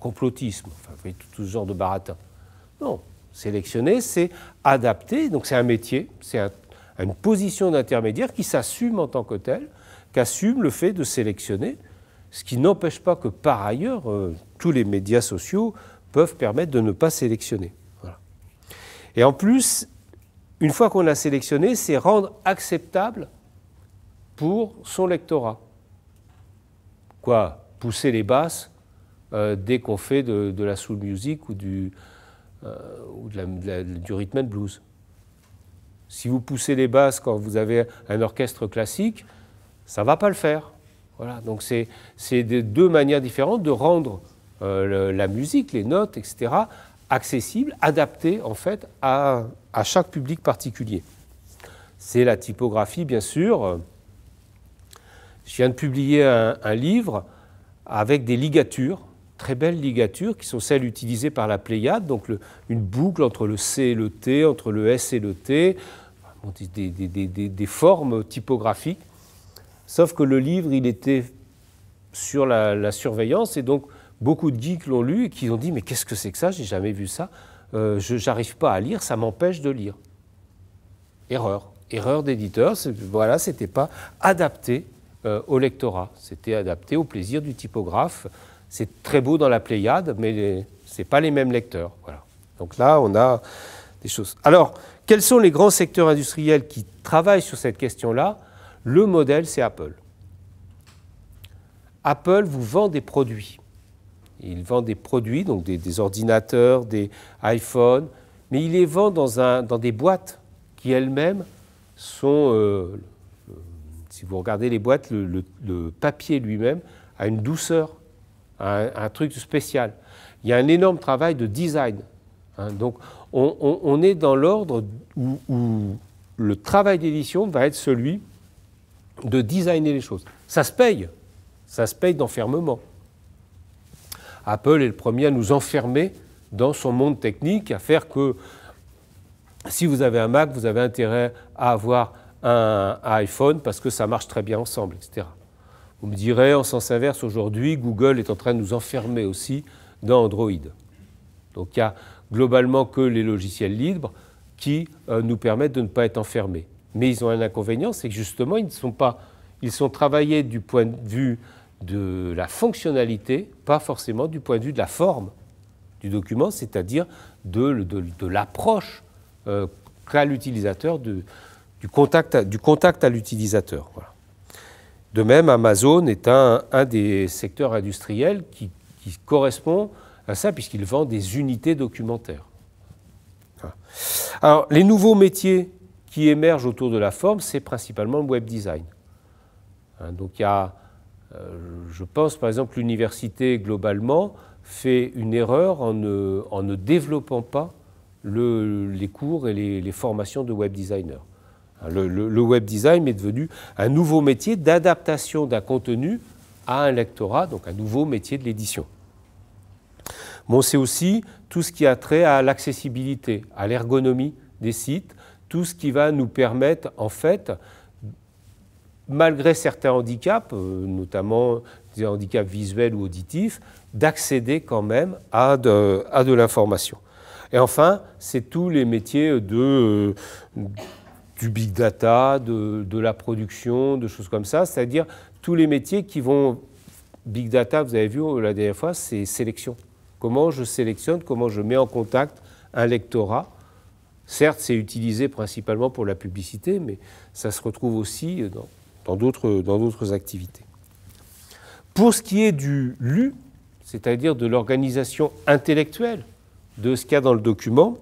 Complotisme, enfin, tout ce genre de baratin. Non, sélectionner, c'est adapter, donc c'est un métier, c'est une position d'intermédiaire qui s'assume en tant que telle, qu'assume le fait de sélectionner, ce qui n'empêche pas que par ailleurs, euh, tous les médias sociaux peuvent permettre de ne pas sélectionner. Et en plus, une fois qu'on a sélectionné, c'est rendre acceptable pour son lectorat. Quoi Pousser les basses euh, dès qu'on fait de, la soul music ou du, euh, ou de la, de du rhythm and blues. Si vous poussez les basses quand vous avez un orchestre classique, ça ne va pas le faire. Voilà, donc c'est deux manières différentes de rendre euh, la musique, les notes, etc., accessibles, adaptées en fait à, à chaque public particulier. C'est la typographie, bien sûr. Je viens de publier un livre avec des ligatures très belles ligatures qui sont celles utilisées par la Pléiade, donc une boucle entre le C et le T, entre le S et le T, des, formes typographiques. Sauf que le livre, il était sur la, surveillance et donc beaucoup de geeks l'ont lu et qui ont dit mais qu'est-ce que c'est que ça J'ai jamais vu ça. Euh, j'arrive je n'arrive pas à lire, ça m'empêche de lire. Erreur, erreur d'éditeur. Voilà, c'était pas adapté euh, au lectorat. C'était adapté au plaisir du typographe c'est très beau dans la Pléiade, mais ce n'est pas les mêmes lecteurs. Voilà. Donc là, on a des choses. Alors, quels sont les grands secteurs industriels qui travaillent sur cette question-là Le modèle, c'est Apple. Apple vous vend des produits. Il vend des produits, donc des, ordinateurs, des iPhones, mais il les vend dans, un, dans des boîtes qui elles-mêmes sont, euh, si vous regardez les boîtes, le papier lui-même a une douceur un, truc spécial. Il y a un énorme travail de design. Hein. donc on, est dans l'ordre où, où, le travail d'édition va être celui de designer les choses. Ça se paye, ça se paye d'enfermement. Apple est le premier à nous enfermer dans son monde technique, à faire que si vous avez un Mac, vous avez intérêt à avoir un iPhone parce que ça marche très bien ensemble, etc. On me dirait, en sens inverse, aujourd'hui, Google est en train de nous enfermer aussi dans Android. Donc il n'y a globalement que les logiciels libres qui euh, nous permettent de ne pas être enfermés. Mais ils ont un inconvénient, c'est que justement, ils sont pas. Ils sont travaillés du point de vue de la fonctionnalité, pas forcément du point de vue de la forme du document, c'est-à-dire de, l'approche euh, qu'a l'utilisateur, du contact du contact à l'utilisateur. Voilà. De même, Amazon est un, un des secteurs industriels qui, correspond à ça, puisqu'il vend des unités documentaires. Hein. Alors, les nouveaux métiers qui émergent autour de la forme, c'est principalement le web design. Hein, donc, il y a, euh, je pense par exemple, l'université globalement fait une erreur en ne, en ne développant pas les cours et les, les formations de web designers. Le, web design est devenu un nouveau métier d'adaptation d'un contenu à un lectorat, donc un nouveau métier de l'édition. Bon, c'est aussi tout ce qui a trait à l'accessibilité, à l'ergonomie des sites, tout ce qui va nous permettre, en fait, malgré certains handicaps, euh, notamment des handicaps visuels ou auditifs, d'accéder quand même à de, l'information. Et enfin, c'est tous les métiers de euh, du big data, de, la production, de choses comme ça, c'est-à-dire tous les métiers qui vont... Big data, vous avez vu oh, la dernière fois, c'est sélection. Comment je sélectionne, comment je mets en contact un lectorat. Certes, c'est utilisé principalement pour la publicité, mais ça se retrouve aussi dans d'autres activités. Pour ce qui est du lu, c'est-à-dire de l'organisation intellectuelle de ce qu'il y a dans le document,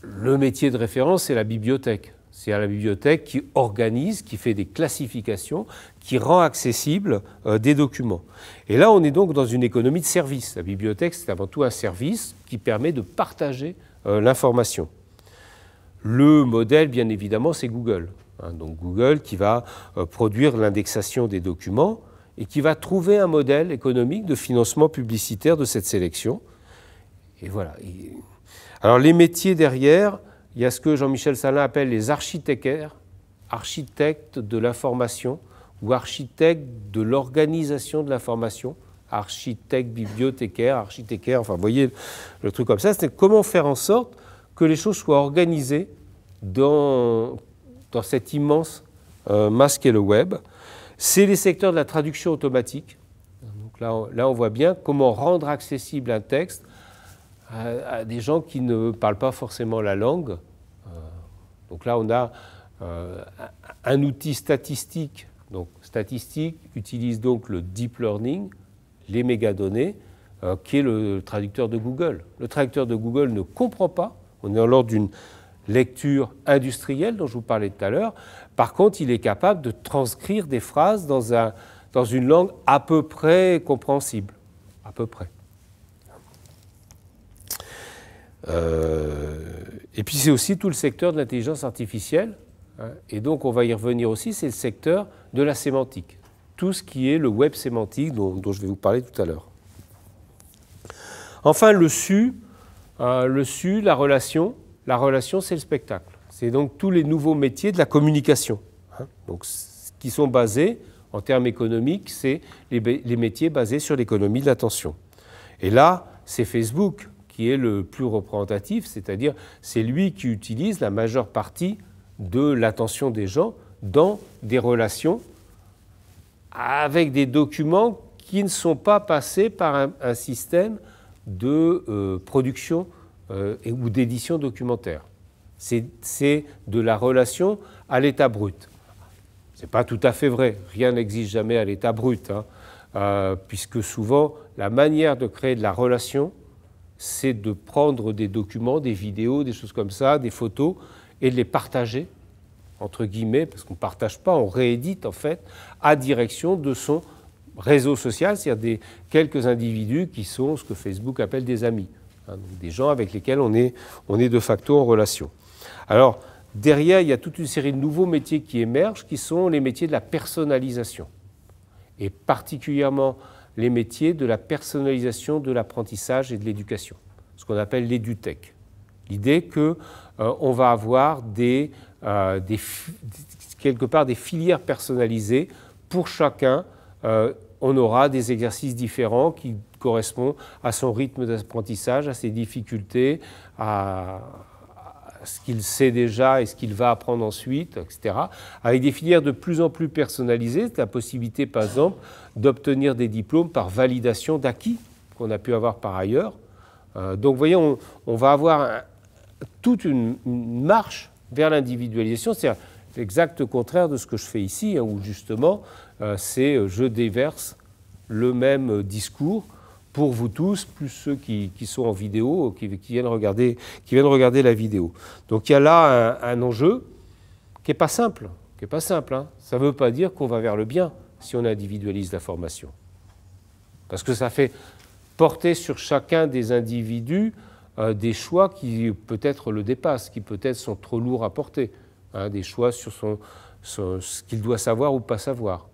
le métier de référence, c'est la bibliothèque. C'est à la bibliothèque qui organise, qui fait des classifications, qui rend accessibles euh, des documents. Et là, on est donc dans une économie de service. La bibliothèque, c'est avant tout un service qui permet de partager euh, l'information. Le modèle, bien évidemment, c'est Google. Hein. donc Google qui va euh, produire l'indexation des documents et qui va trouver un modèle économique de financement publicitaire de cette sélection. Et voilà. Alors les métiers derrière, il y a ce que Jean-Michel Salin appelle les architectes, architectes de l'information ou architectes de l'organisation de l'information, architectes bibliothécaires, architectes, enfin vous voyez le truc comme ça, c'est comment faire en sorte que les choses soient organisées dans, dans cette immense masque euh, masse le web. C'est les secteurs de la traduction automatique. Donc là, là, on voit bien comment rendre accessible un texte à, des gens qui ne parlent pas forcément la langue. Euh, donc là, on a euh, un outil statistique. Donc, statistique utilise donc le deep learning, les mégadonnées, euh, qui est le traducteur de Google. Le traducteur de Google ne comprend pas. On est en l'ordre d'une lecture industrielle dont je vous parlais tout à l'heure. Par contre, il est capable de transcrire des phrases dans, un, dans une langue à peu près compréhensible. À peu près. Euh, et puis c'est aussi tout le secteur de l'intelligence artificielle, hein. et donc on va y revenir aussi, c'est le secteur de la sémantique, tout ce qui est le web sémantique dont, je vais vous parler tout à l'heure. Enfin, le SU, euh, le SU, la relation, la relation c'est le spectacle. C'est donc tous les nouveaux métiers de la communication, hein, donc, qui sont basés, en termes économiques, c'est les, les métiers basés sur l'économie de l'attention. Et là, c'est Facebook, est le plus représentatif, c'est-à-dire c'est lui qui utilise la majeure partie de l'attention des gens dans des relations avec des documents qui ne sont pas passés par un, système de euh, production euh, et, ou d'édition documentaire. C'est de la relation à l'état brut. Ce n'est pas tout à fait vrai, rien n'existe jamais à l'état brut, hein. euh, puisque souvent la manière de créer de la relation c'est de prendre des documents, des vidéos, des choses comme ça, des photos, et de les partager, entre guillemets, parce qu'on ne partage pas, on réédite en fait, à direction de son réseau social, c'est-à-dire des quelques individus qui sont ce que Facebook appelle des amis, hein, des gens avec lesquels on est, on est de facto en relation. Alors, derrière, il y a toute une série de nouveaux métiers qui émergent, qui sont les métiers de la personnalisation. Et particulièrement les métiers de la personnalisation de l'apprentissage et de l'éducation, ce qu'on appelle l'édutech. L'idée qu'on euh, va avoir des, euh, quelque part des filières personnalisées pour chacun. Euh, on aura des exercices différents qui correspondent à son rythme d'apprentissage, à ses difficultés, à, ce qu'il sait déjà et ce qu'il va apprendre ensuite, etc. Avec des filières de plus en plus personnalisées, la possibilité, par exemple, d'obtenir des diplômes par validation d'acquis qu'on a pu avoir par ailleurs. Euh, donc, vous voyez, on, va avoir toute une, marche vers l'individualisation, c'est l'exact contraire de ce que je fais ici, hein, où justement, euh, c'est euh, je déverse le même discours pour vous tous, plus ceux qui, sont en vidéo, qui, viennent regarder, qui viennent regarder la vidéo. Donc il y a là un, enjeu qui n'est pas simple. Qui pas simple hein. Ça ne veut pas dire qu'on va vers le bien si on individualise la formation. Parce que ça fait porter sur chacun des individus euh, des choix qui peut-être le dépassent, qui peut-être sont trop lourds à porter. Hein, des choix sur ce qu'il doit savoir ou pas savoir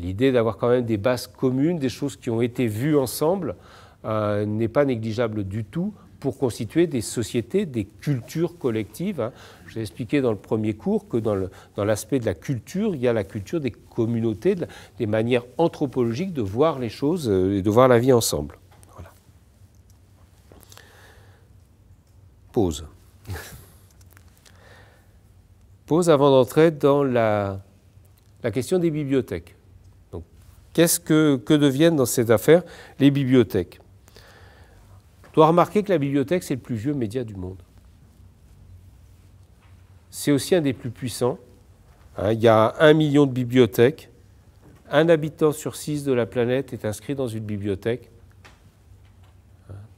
l'idée d'avoir quand même des bases communes, des choses qui ont été vues ensemble, euh, n'est pas négligeable du tout pour constituer des sociétés, des cultures collectives. Hein. J'ai expliqué dans le premier cours que dans l'aspect de la culture, il y a la culture des communautés, des manières anthropologiques de voir les choses euh, et de voir la vie ensemble. Voilà. Pause. [laughs] Pause avant d'entrer dans la question des bibliothèques. Qu'est-ce que, deviennent dans cette affaire les bibliothèques On doit remarquer que la bibliothèque, c'est le plus vieux média du monde. C'est aussi un des plus puissants. Hein. il y a un million de bibliothèques. Un habitant sur six de la planète est inscrit dans une bibliothèque.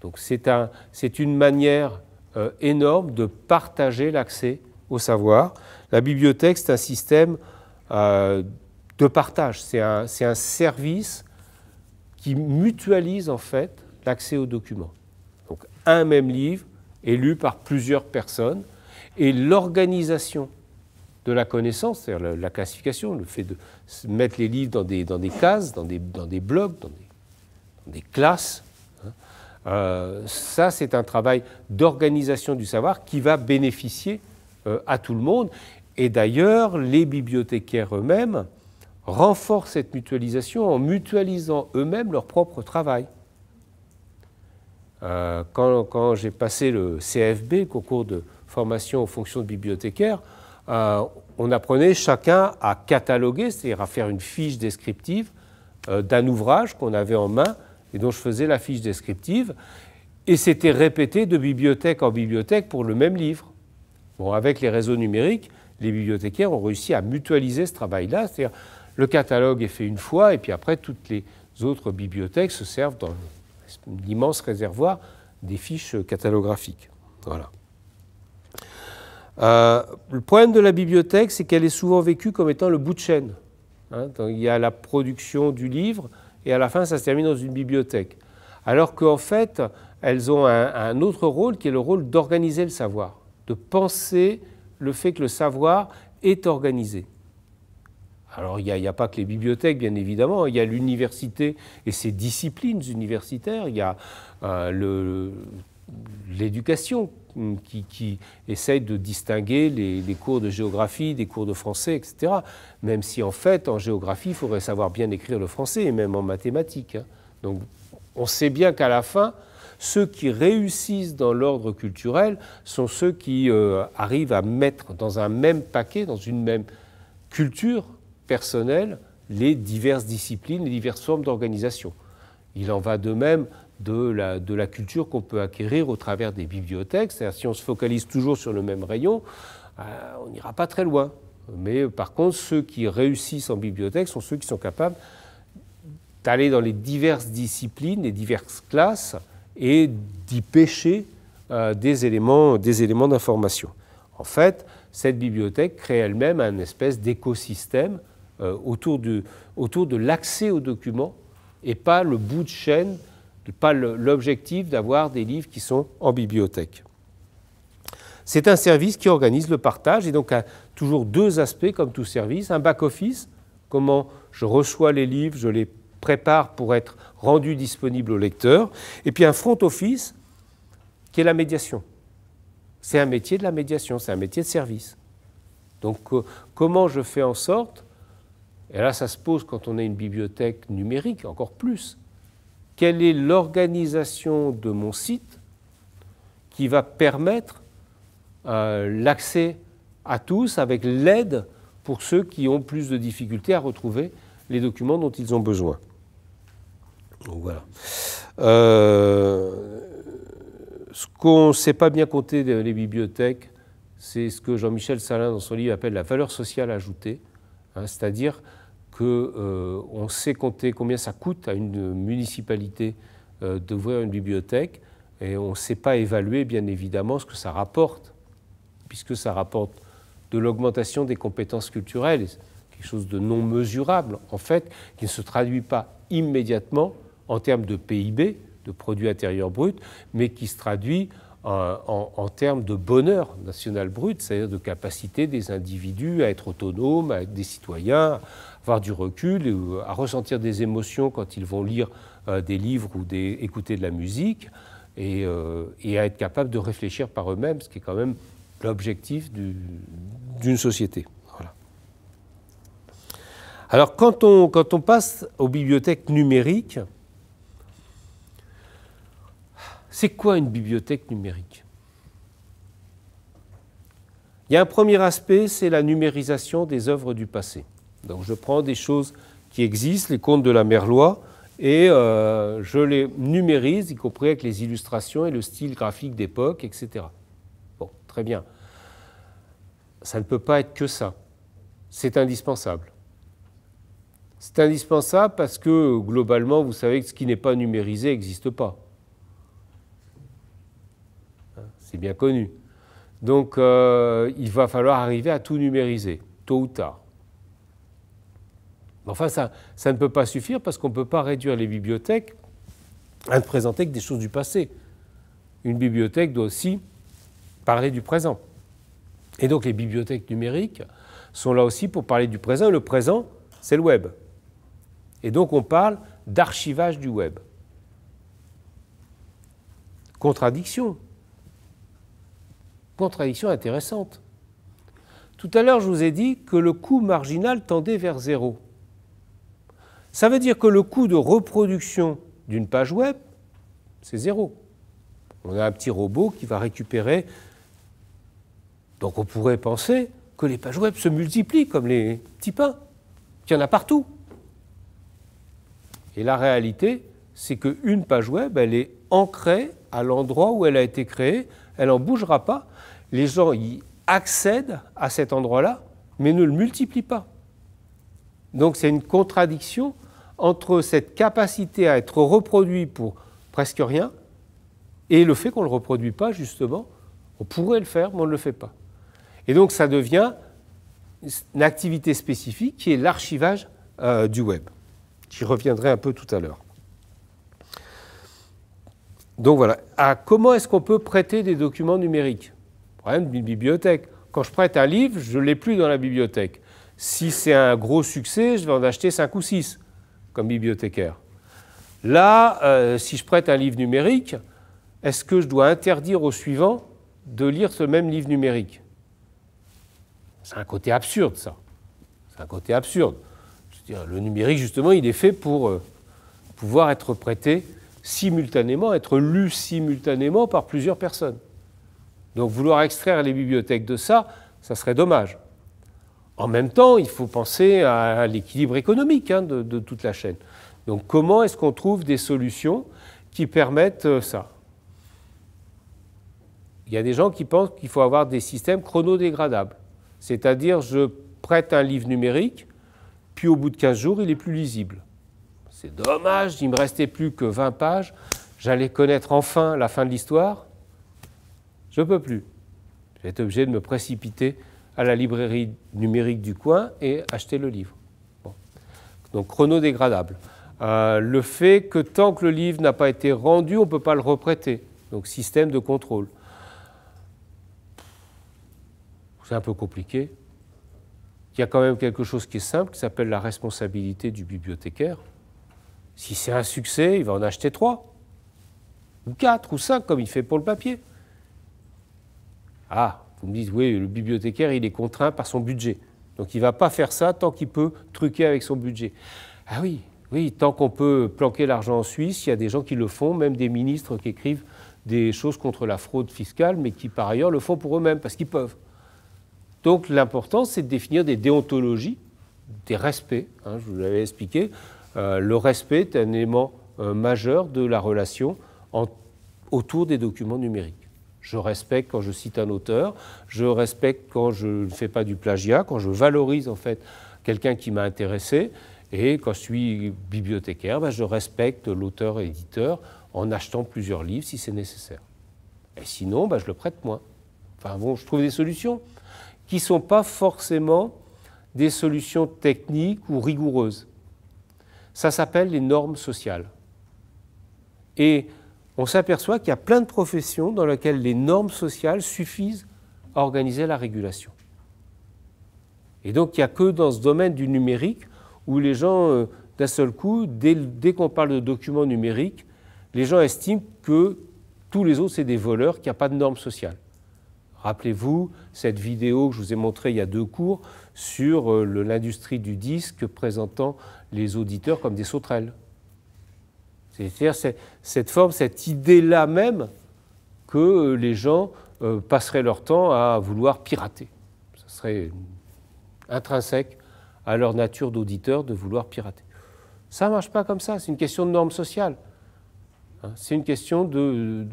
Donc c'est un, une manière euh, énorme de partager l'accès au savoir. La bibliothèque, c'est un système euh, de partage. C'est un, service qui mutualise en fait l'accès aux documents. Donc un même livre est lu par plusieurs personnes et l'organisation de la connaissance, c'est-à-dire la, classification, le fait de mettre les livres dans des, dans des cases, dans des, blogs des blocs, dans des, classes, hein, euh, ça c'est un travail d'organisation du savoir qui va bénéficier euh, à tout le monde. Et d'ailleurs, les bibliothécaires eux-mêmes renforcent cette mutualisation en mutualisant eux-mêmes leur propre travail. Euh, quand, j'ai passé le CFB, concours de formation aux fonctions de bibliothécaire, euh, on apprenait chacun à cataloguer, c'est-à-dire à faire une fiche descriptive euh, d'un ouvrage qu'on avait en main et dont je faisais la fiche descriptive. Et c'était répété de bibliothèque en bibliothèque pour le même livre. Bon, avec les réseaux numériques, les bibliothécaires ont réussi à mutualiser ce travail-là, c'est-à-dire le catalogue est fait une fois, et puis après, toutes les autres bibliothèques se servent dans l'immense réservoir des fiches catalographiques. Voilà. Euh, le problème de la bibliothèque, c'est qu'elle est souvent vécue comme étant le bout de chaîne. Hein. il y a la production du livre, et à la fin, ça se termine dans une bibliothèque. Alors qu'en fait, elles ont un autre rôle qui est le rôle d'organiser le savoir, de penser le fait que le savoir est organisé. Alors, il n'y a, pas que les bibliothèques, bien évidemment. Il y a l'université et ses disciplines universitaires. Il y a euh, l'éducation qui, qui, essaye de distinguer les, cours de géographie des cours de français, etc. Même si, en fait, en géographie, il faudrait savoir bien écrire le français, et même en mathématiques. Hein. Donc, on sait bien qu'à la fin, ceux qui réussissent dans l'ordre culturel sont ceux qui euh, arrivent à mettre dans un même paquet, dans une même culture, personnel les diverses disciplines, les diverses formes d'organisation. Il en va de même de la, de la culture qu'on peut acquérir au travers des bibliothèques. C'est-à-dire si on se focalise toujours sur le même rayon, euh, on n'ira pas très loin. Mais euh, par contre, ceux qui réussissent en bibliothèque sont ceux qui sont capables d'aller dans les diverses disciplines, les diverses classes, et d'y pêcher euh, des éléments des éléments d'information. En fait, cette bibliothèque crée elle-même un espèce d'écosystème euh, autour, autour de l'accès aux documents et pas le bout de chaîne, pas l'objectif d'avoir des livres qui sont en bibliothèque. C'est un service qui organise le partage et donc a toujours deux aspects comme tout service. Un back-office, comment je reçois les livres, je les prépare pour être rendus disponibles au lecteur. Et puis un front office qui est la médiation. C'est un métier de la médiation, c'est un métier de service. Donc euh, comment je fais en sorte et là, ça se pose quand on a une bibliothèque numérique, encore plus. Quelle est l'organisation de mon site qui va permettre euh, l'accès à tous avec l'aide pour ceux qui ont plus de difficultés à retrouver les documents dont ils ont besoin. Donc voilà. Euh, ce qu'on ne sait pas bien compter des les bibliothèques, c'est ce que Jean-Michel Salin, dans son livre, appelle la valeur sociale ajoutée, hein, c'est-à-dire qu'on euh, on sait compter combien ça coûte à une municipalité euh, d'ouvrir une bibliothèque, et on ne sait pas évaluer, bien évidemment, ce que ça rapporte, puisque ça rapporte de l'augmentation des compétences culturelles, quelque chose de non mesurable, en fait, qui ne se traduit pas immédiatement en termes de PIB, de produit intérieur brut, mais qui se traduit euh, en, termes de bonheur national brut, c'est-à-dire de capacité des individus à être autonomes, à être des citoyens, à avoir du recul, euh, à ressentir des émotions quand ils vont lire euh, des livres ou des, écouter de la musique, et, à être capable de réfléchir par eux-mêmes, ce qui est quand même l'objectif d'une société. Alors quand on, quand on passe aux bibliothèques numériques, c'est quoi une bibliothèque numérique Il y a un premier aspect, c'est la numérisation des œuvres du passé. Donc je prends des choses qui existent, les contes de la Merlois, et euh, je les numérise, y compris avec les illustrations et le style graphique d'époque, etc. Bon, très bien. Ça ne peut pas être que ça. C'est indispensable. C'est indispensable parce que globalement, vous savez que ce qui n'est pas numérisé n'existe pas c'est bien connu. Donc euh, il va falloir arriver à tout numériser, tôt ou tard. Mais Enfin, ça, ça ne peut pas suffire parce qu'on ne peut pas réduire les bibliothèques à ne présenter que des choses du passé. Une bibliothèque doit aussi parler du présent. Et donc les bibliothèques numériques sont là aussi pour parler du présent. le présent, c'est le web. Et donc on parle d'archivage du web. Contradiction, contradiction intéressante. Tout à l'heure, je vous ai dit que le coût marginal tendait vers zéro. Ça veut dire que le coût de reproduction d'une page web, c'est zéro. On a un petit robot qui va récupérer. Donc on pourrait penser que les pages web se multiplient comme les petits pains, qu'il y en a partout. Et la réalité, c'est qu'une page web, elle est ancrée à l'endroit où elle a été créée, elle n'en bougera pas. Les gens y accèdent à cet endroit-là, mais ne le multiplient pas. Donc c'est une contradiction entre cette capacité à être reproduit pour presque rien et le fait qu'on ne le reproduit pas, justement. On pourrait le faire, mais on ne le fait pas. Et donc ça devient une activité spécifique qui est l'archivage euh, du web. J'y reviendrai un peu tout à l'heure. Donc voilà. comment est-ce qu'on peut prêter des documents numériques Problème d'une bibliothèque. Quand je prête un livre, je ne l'ai plus dans la bibliothèque. Si c'est un gros succès, je vais en acheter 5 ou 6 comme bibliothécaire. Là, euh, si je prête un livre numérique, est-ce que je dois interdire au suivant de lire ce même livre numérique C'est un côté absurde, ça. C'est un côté absurde. le numérique, justement, il est fait pour euh, pouvoir être prêté simultanément, être lu simultanément par plusieurs personnes. Donc vouloir extraire les bibliothèques de ça, ça serait dommage. En même temps, il faut penser à l'équilibre économique hein, de, toute la chaîne. Donc comment est-ce qu'on trouve des solutions qui permettent euh, ça Il y a des gens qui pensent qu'il faut avoir des systèmes chronodégradables. C'est-à-dire, je prête un livre numérique, puis au bout de 15 jours, il est plus lisible c'est dommage, il ne me restait plus que 20 pages, j'allais connaître enfin la fin de l'histoire. Je ne peux plus. J'ai été obligé de me précipiter à la librairie numérique du coin et acheter le livre. Donc chronodégradable. Euh, le fait que tant que le livre n'a pas été rendu, on ne peut pas le reprêter. Donc système de contrôle. C'est un peu compliqué. Il y a quand même quelque chose qui est simple, qui s'appelle la responsabilité du bibliothécaire. Si c'est un succès, il va en acheter trois, ou quatre, ou cinq, comme il fait pour le papier. Ah, vous me dites, oui, le bibliothécaire, il est contraint par son budget. Donc il ne va pas faire ça tant qu'il peut truquer avec son budget. Ah oui, oui, tant qu'on peut planquer l'argent en Suisse, il y a des gens qui le font, même des ministres qui écrivent des choses contre la fraude fiscale, mais qui par ailleurs le font pour eux-mêmes, parce qu'ils peuvent. Donc l'important, c'est de définir des déontologies, des respects, hein, je vous l'avais expliqué. Euh, le respect est un élément euh, majeur de la relation autour des documents numériques. Je respecte quand je cite un auteur, je respecte quand je ne fais pas du plagiat, quand je valorise en fait quelqu'un qui m'a intéressé, et quand je suis bibliothécaire, ben, je respecte l'auteur et l'éditeur en achetant plusieurs livres si c'est nécessaire. Et sinon, ben je le prête moins. Enfin bon, je trouve des solutions qui ne sont pas forcément des solutions techniques ou rigoureuses. Ça s'appelle les normes sociales. Et on s'aperçoit qu'il y a plein de professions dans lesquelles les normes sociales suffisent à organiser la régulation. Et donc il n'y a que dans ce domaine du numérique où les gens, euh, d'un seul coup, dès, dès qu'on parle de documents numériques, les gens estiment que tous les autres, c'est des voleurs, qu'il n'y a pas de normes sociales. Rappelez-vous cette vidéo que je vous ai montrée il y a deux cours sur euh, l'industrie du disque présentant les auditeurs comme des sauterelles. C'est-à-dire cette forme, cette idée-là même que les gens euh, passeraient leur temps à vouloir pirater. Ce serait intrinsèque à leur nature d'auditeur de vouloir pirater. Ça ne marche pas comme ça, c'est une question de normes sociales. Hein, c'est une question de,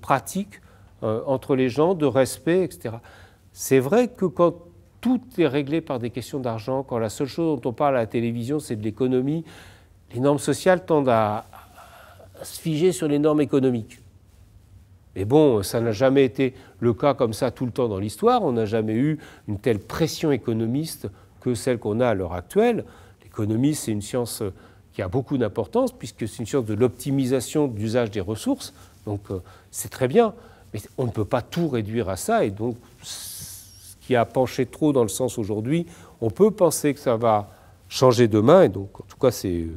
pratique euh, entre les gens, de respect, etc. C'est vrai que quand tout est réglé par des questions d'argent, quand la seule chose dont on parle à la télévision, c'est de l'économie, les normes sociales tendent à, se figer sur les normes économiques. Mais bon, ça n'a jamais été le cas comme ça tout le temps dans l'histoire. On n'a jamais eu une telle pression économiste que celle qu'on a à l'heure actuelle. L'économie, c'est une science qui a beaucoup d'importance, puisque c'est une science de l'optimisation d'usage des ressources. Donc euh, c'est très bien. Mais on ne peut pas tout réduire à ça. Et donc qui a penché trop dans le sens aujourd'hui. On peut penser que ça va changer demain, et donc en tout cas c'est, euh,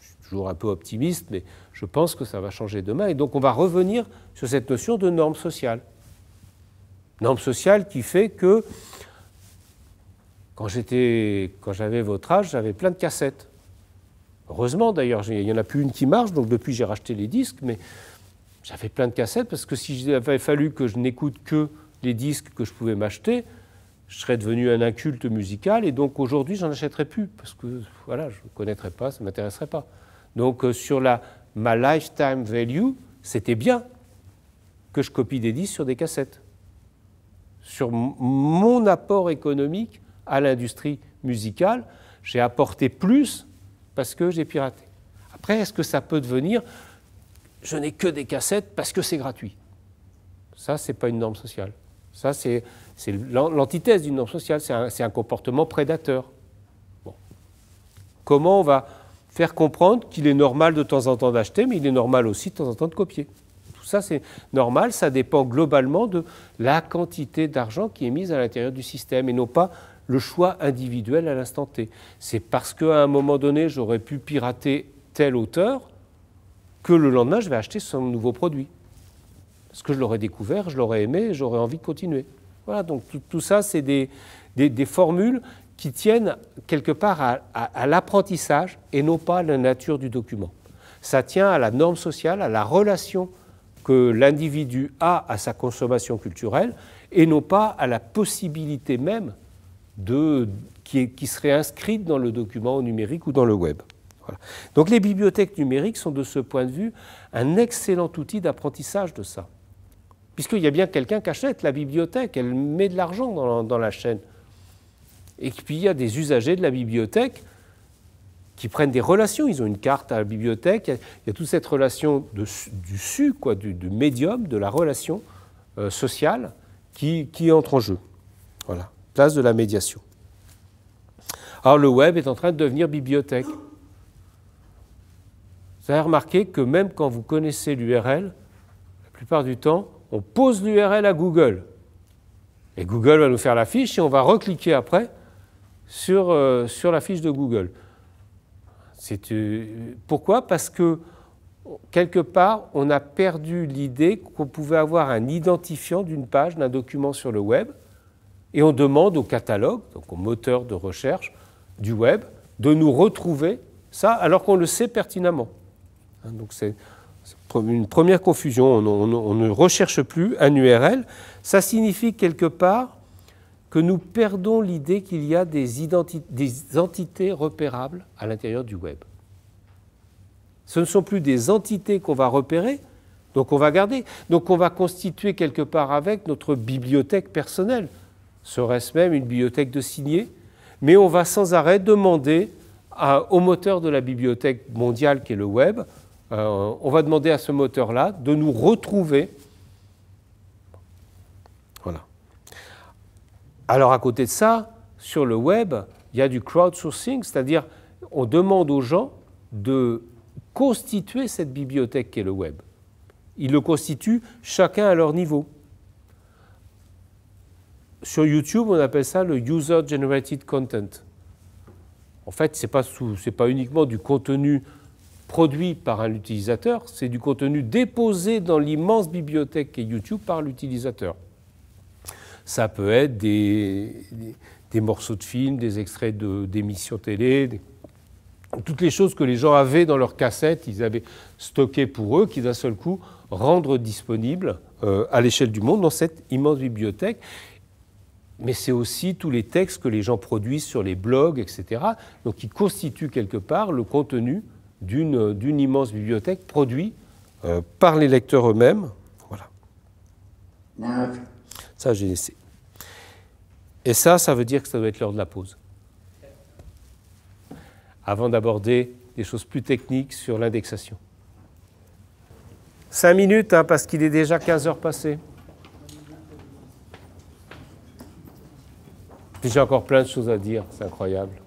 je suis toujours un peu optimiste, mais je pense que ça va changer demain, et donc on va revenir sur cette notion de norme sociale. Norme sociale qui fait que quand j'étais, quand j'avais votre âge, j'avais plein de cassettes. Heureusement d'ailleurs, il n'y en a plus une qui marche, donc depuis j'ai racheté les disques, mais j'avais plein de cassettes parce que s'il avait fallu que je n'écoute que les disques que je pouvais m'acheter, je serais devenu un inculte musical et donc aujourd'hui j'en achèterais plus parce que voilà, je ne connaîtrais pas, ça ne m'intéresserait pas. Donc euh, sur la, ma lifetime value, c'était bien que je copie des disques sur des cassettes. Sur mon apport économique à l'industrie musicale, j'ai apporté plus parce que j'ai piraté. Après, est-ce que ça peut devenir je n'ai que des cassettes parce que c'est gratuit Ça, ce n'est pas une norme sociale. Ça, c'est c'est l'antithèse d'une norme sociale, c'est un, comportement prédateur. Comment on va faire comprendre qu'il est normal de temps en temps d'acheter, mais il est normal aussi de temps en temps de copier Tout ça, c'est normal, ça dépend globalement de la quantité d'argent qui est mise à l'intérieur du système et non pas le choix individuel à l'instant T. C'est parce qu'à un moment donné, j'aurais pu pirater tel auteur que le lendemain, je vais acheter son nouveau produit. Parce que je l'aurais découvert, je l'aurais aimé, j'aurais envie de continuer. Voilà, donc tout, ça, c'est des, formules qui tiennent quelque part à, l'apprentissage et non pas à la nature du document. Ça tient à la norme sociale, à la relation que l'individu a à sa consommation culturelle et non pas à la possibilité même qui, serait inscrite dans le document numérique ou dans le web. Donc les bibliothèques numériques sont de ce point de vue un excellent outil d'apprentissage de ça puisqu'il y a bien quelqu'un qui achète la bibliothèque, elle met de l'argent dans, la chaîne. Et puis il y a des usagers de la bibliothèque qui prennent des relations, ils ont une carte à la bibliothèque, il y a, toute cette relation du su, quoi, du, médium, de la relation euh, sociale qui, qui entre en jeu. Voilà, place de la médiation. Alors le web est en train de devenir bibliothèque. Vous avez remarqué que même quand vous connaissez l'URL, la plupart du temps, on pose l'URL à Google. Et Google va nous faire la fiche et on va recliquer après sur, euh, sur la fiche de Google. C'est euh, pourquoi Parce que quelque part, on a perdu l'idée qu'on pouvait avoir un identifiant d'une page, d'un document sur le web, et on demande au catalogue, donc au moteur de recherche du web, de nous retrouver ça alors qu'on le sait pertinemment. Hein, donc c'est une première confusion. On, ne recherche plus un URL. Ça signifie quelque part que nous perdons l'idée qu'il y a des, entités repérables à l'intérieur du web. Ce ne sont plus des entités qu'on va repérer, donc on va garder. Donc on va constituer quelque part avec notre bibliothèque personnelle. Serait-ce même une bibliothèque de signés Mais on va sans arrêt demander au moteur de la bibliothèque mondiale qui est le web, euh, on va demander à ce moteur-là de nous retrouver. Voilà. Alors à côté de ça, sur le web, il y a du crowdsourcing, c'est-à-dire on demande aux gens de constituer cette bibliothèque qu'est le web. Ils le constituent chacun à leur niveau. Sur YouTube, on appelle ça le user-generated content. En fait, ce n'est pas, uniquement du contenu produit par un utilisateur, c'est du contenu déposé dans l'immense bibliothèque est YouTube par l'utilisateur. Ça peut être des, morceaux de films, des extraits d'émissions télé, toutes les choses que les gens avaient dans leurs cassettes, ils avaient stockées pour eux, qui d'un seul coup rendre disponibles euh, à l'échelle du monde dans cette immense bibliothèque mais c'est aussi tous les textes que les gens produisent sur les blogs, etc., donc qui constituent quelque part le contenu d'une immense bibliothèque produite euh, par les lecteurs eux-mêmes. Voilà. Ça, j'ai laissé. Et ça, ça veut dire que ça doit être l'heure de la pause. Avant d'aborder des choses plus techniques sur l'indexation. Cinq minutes, hein, parce qu'il est déjà 15 heures passées. j'ai encore plein de choses à dire, c'est incroyable.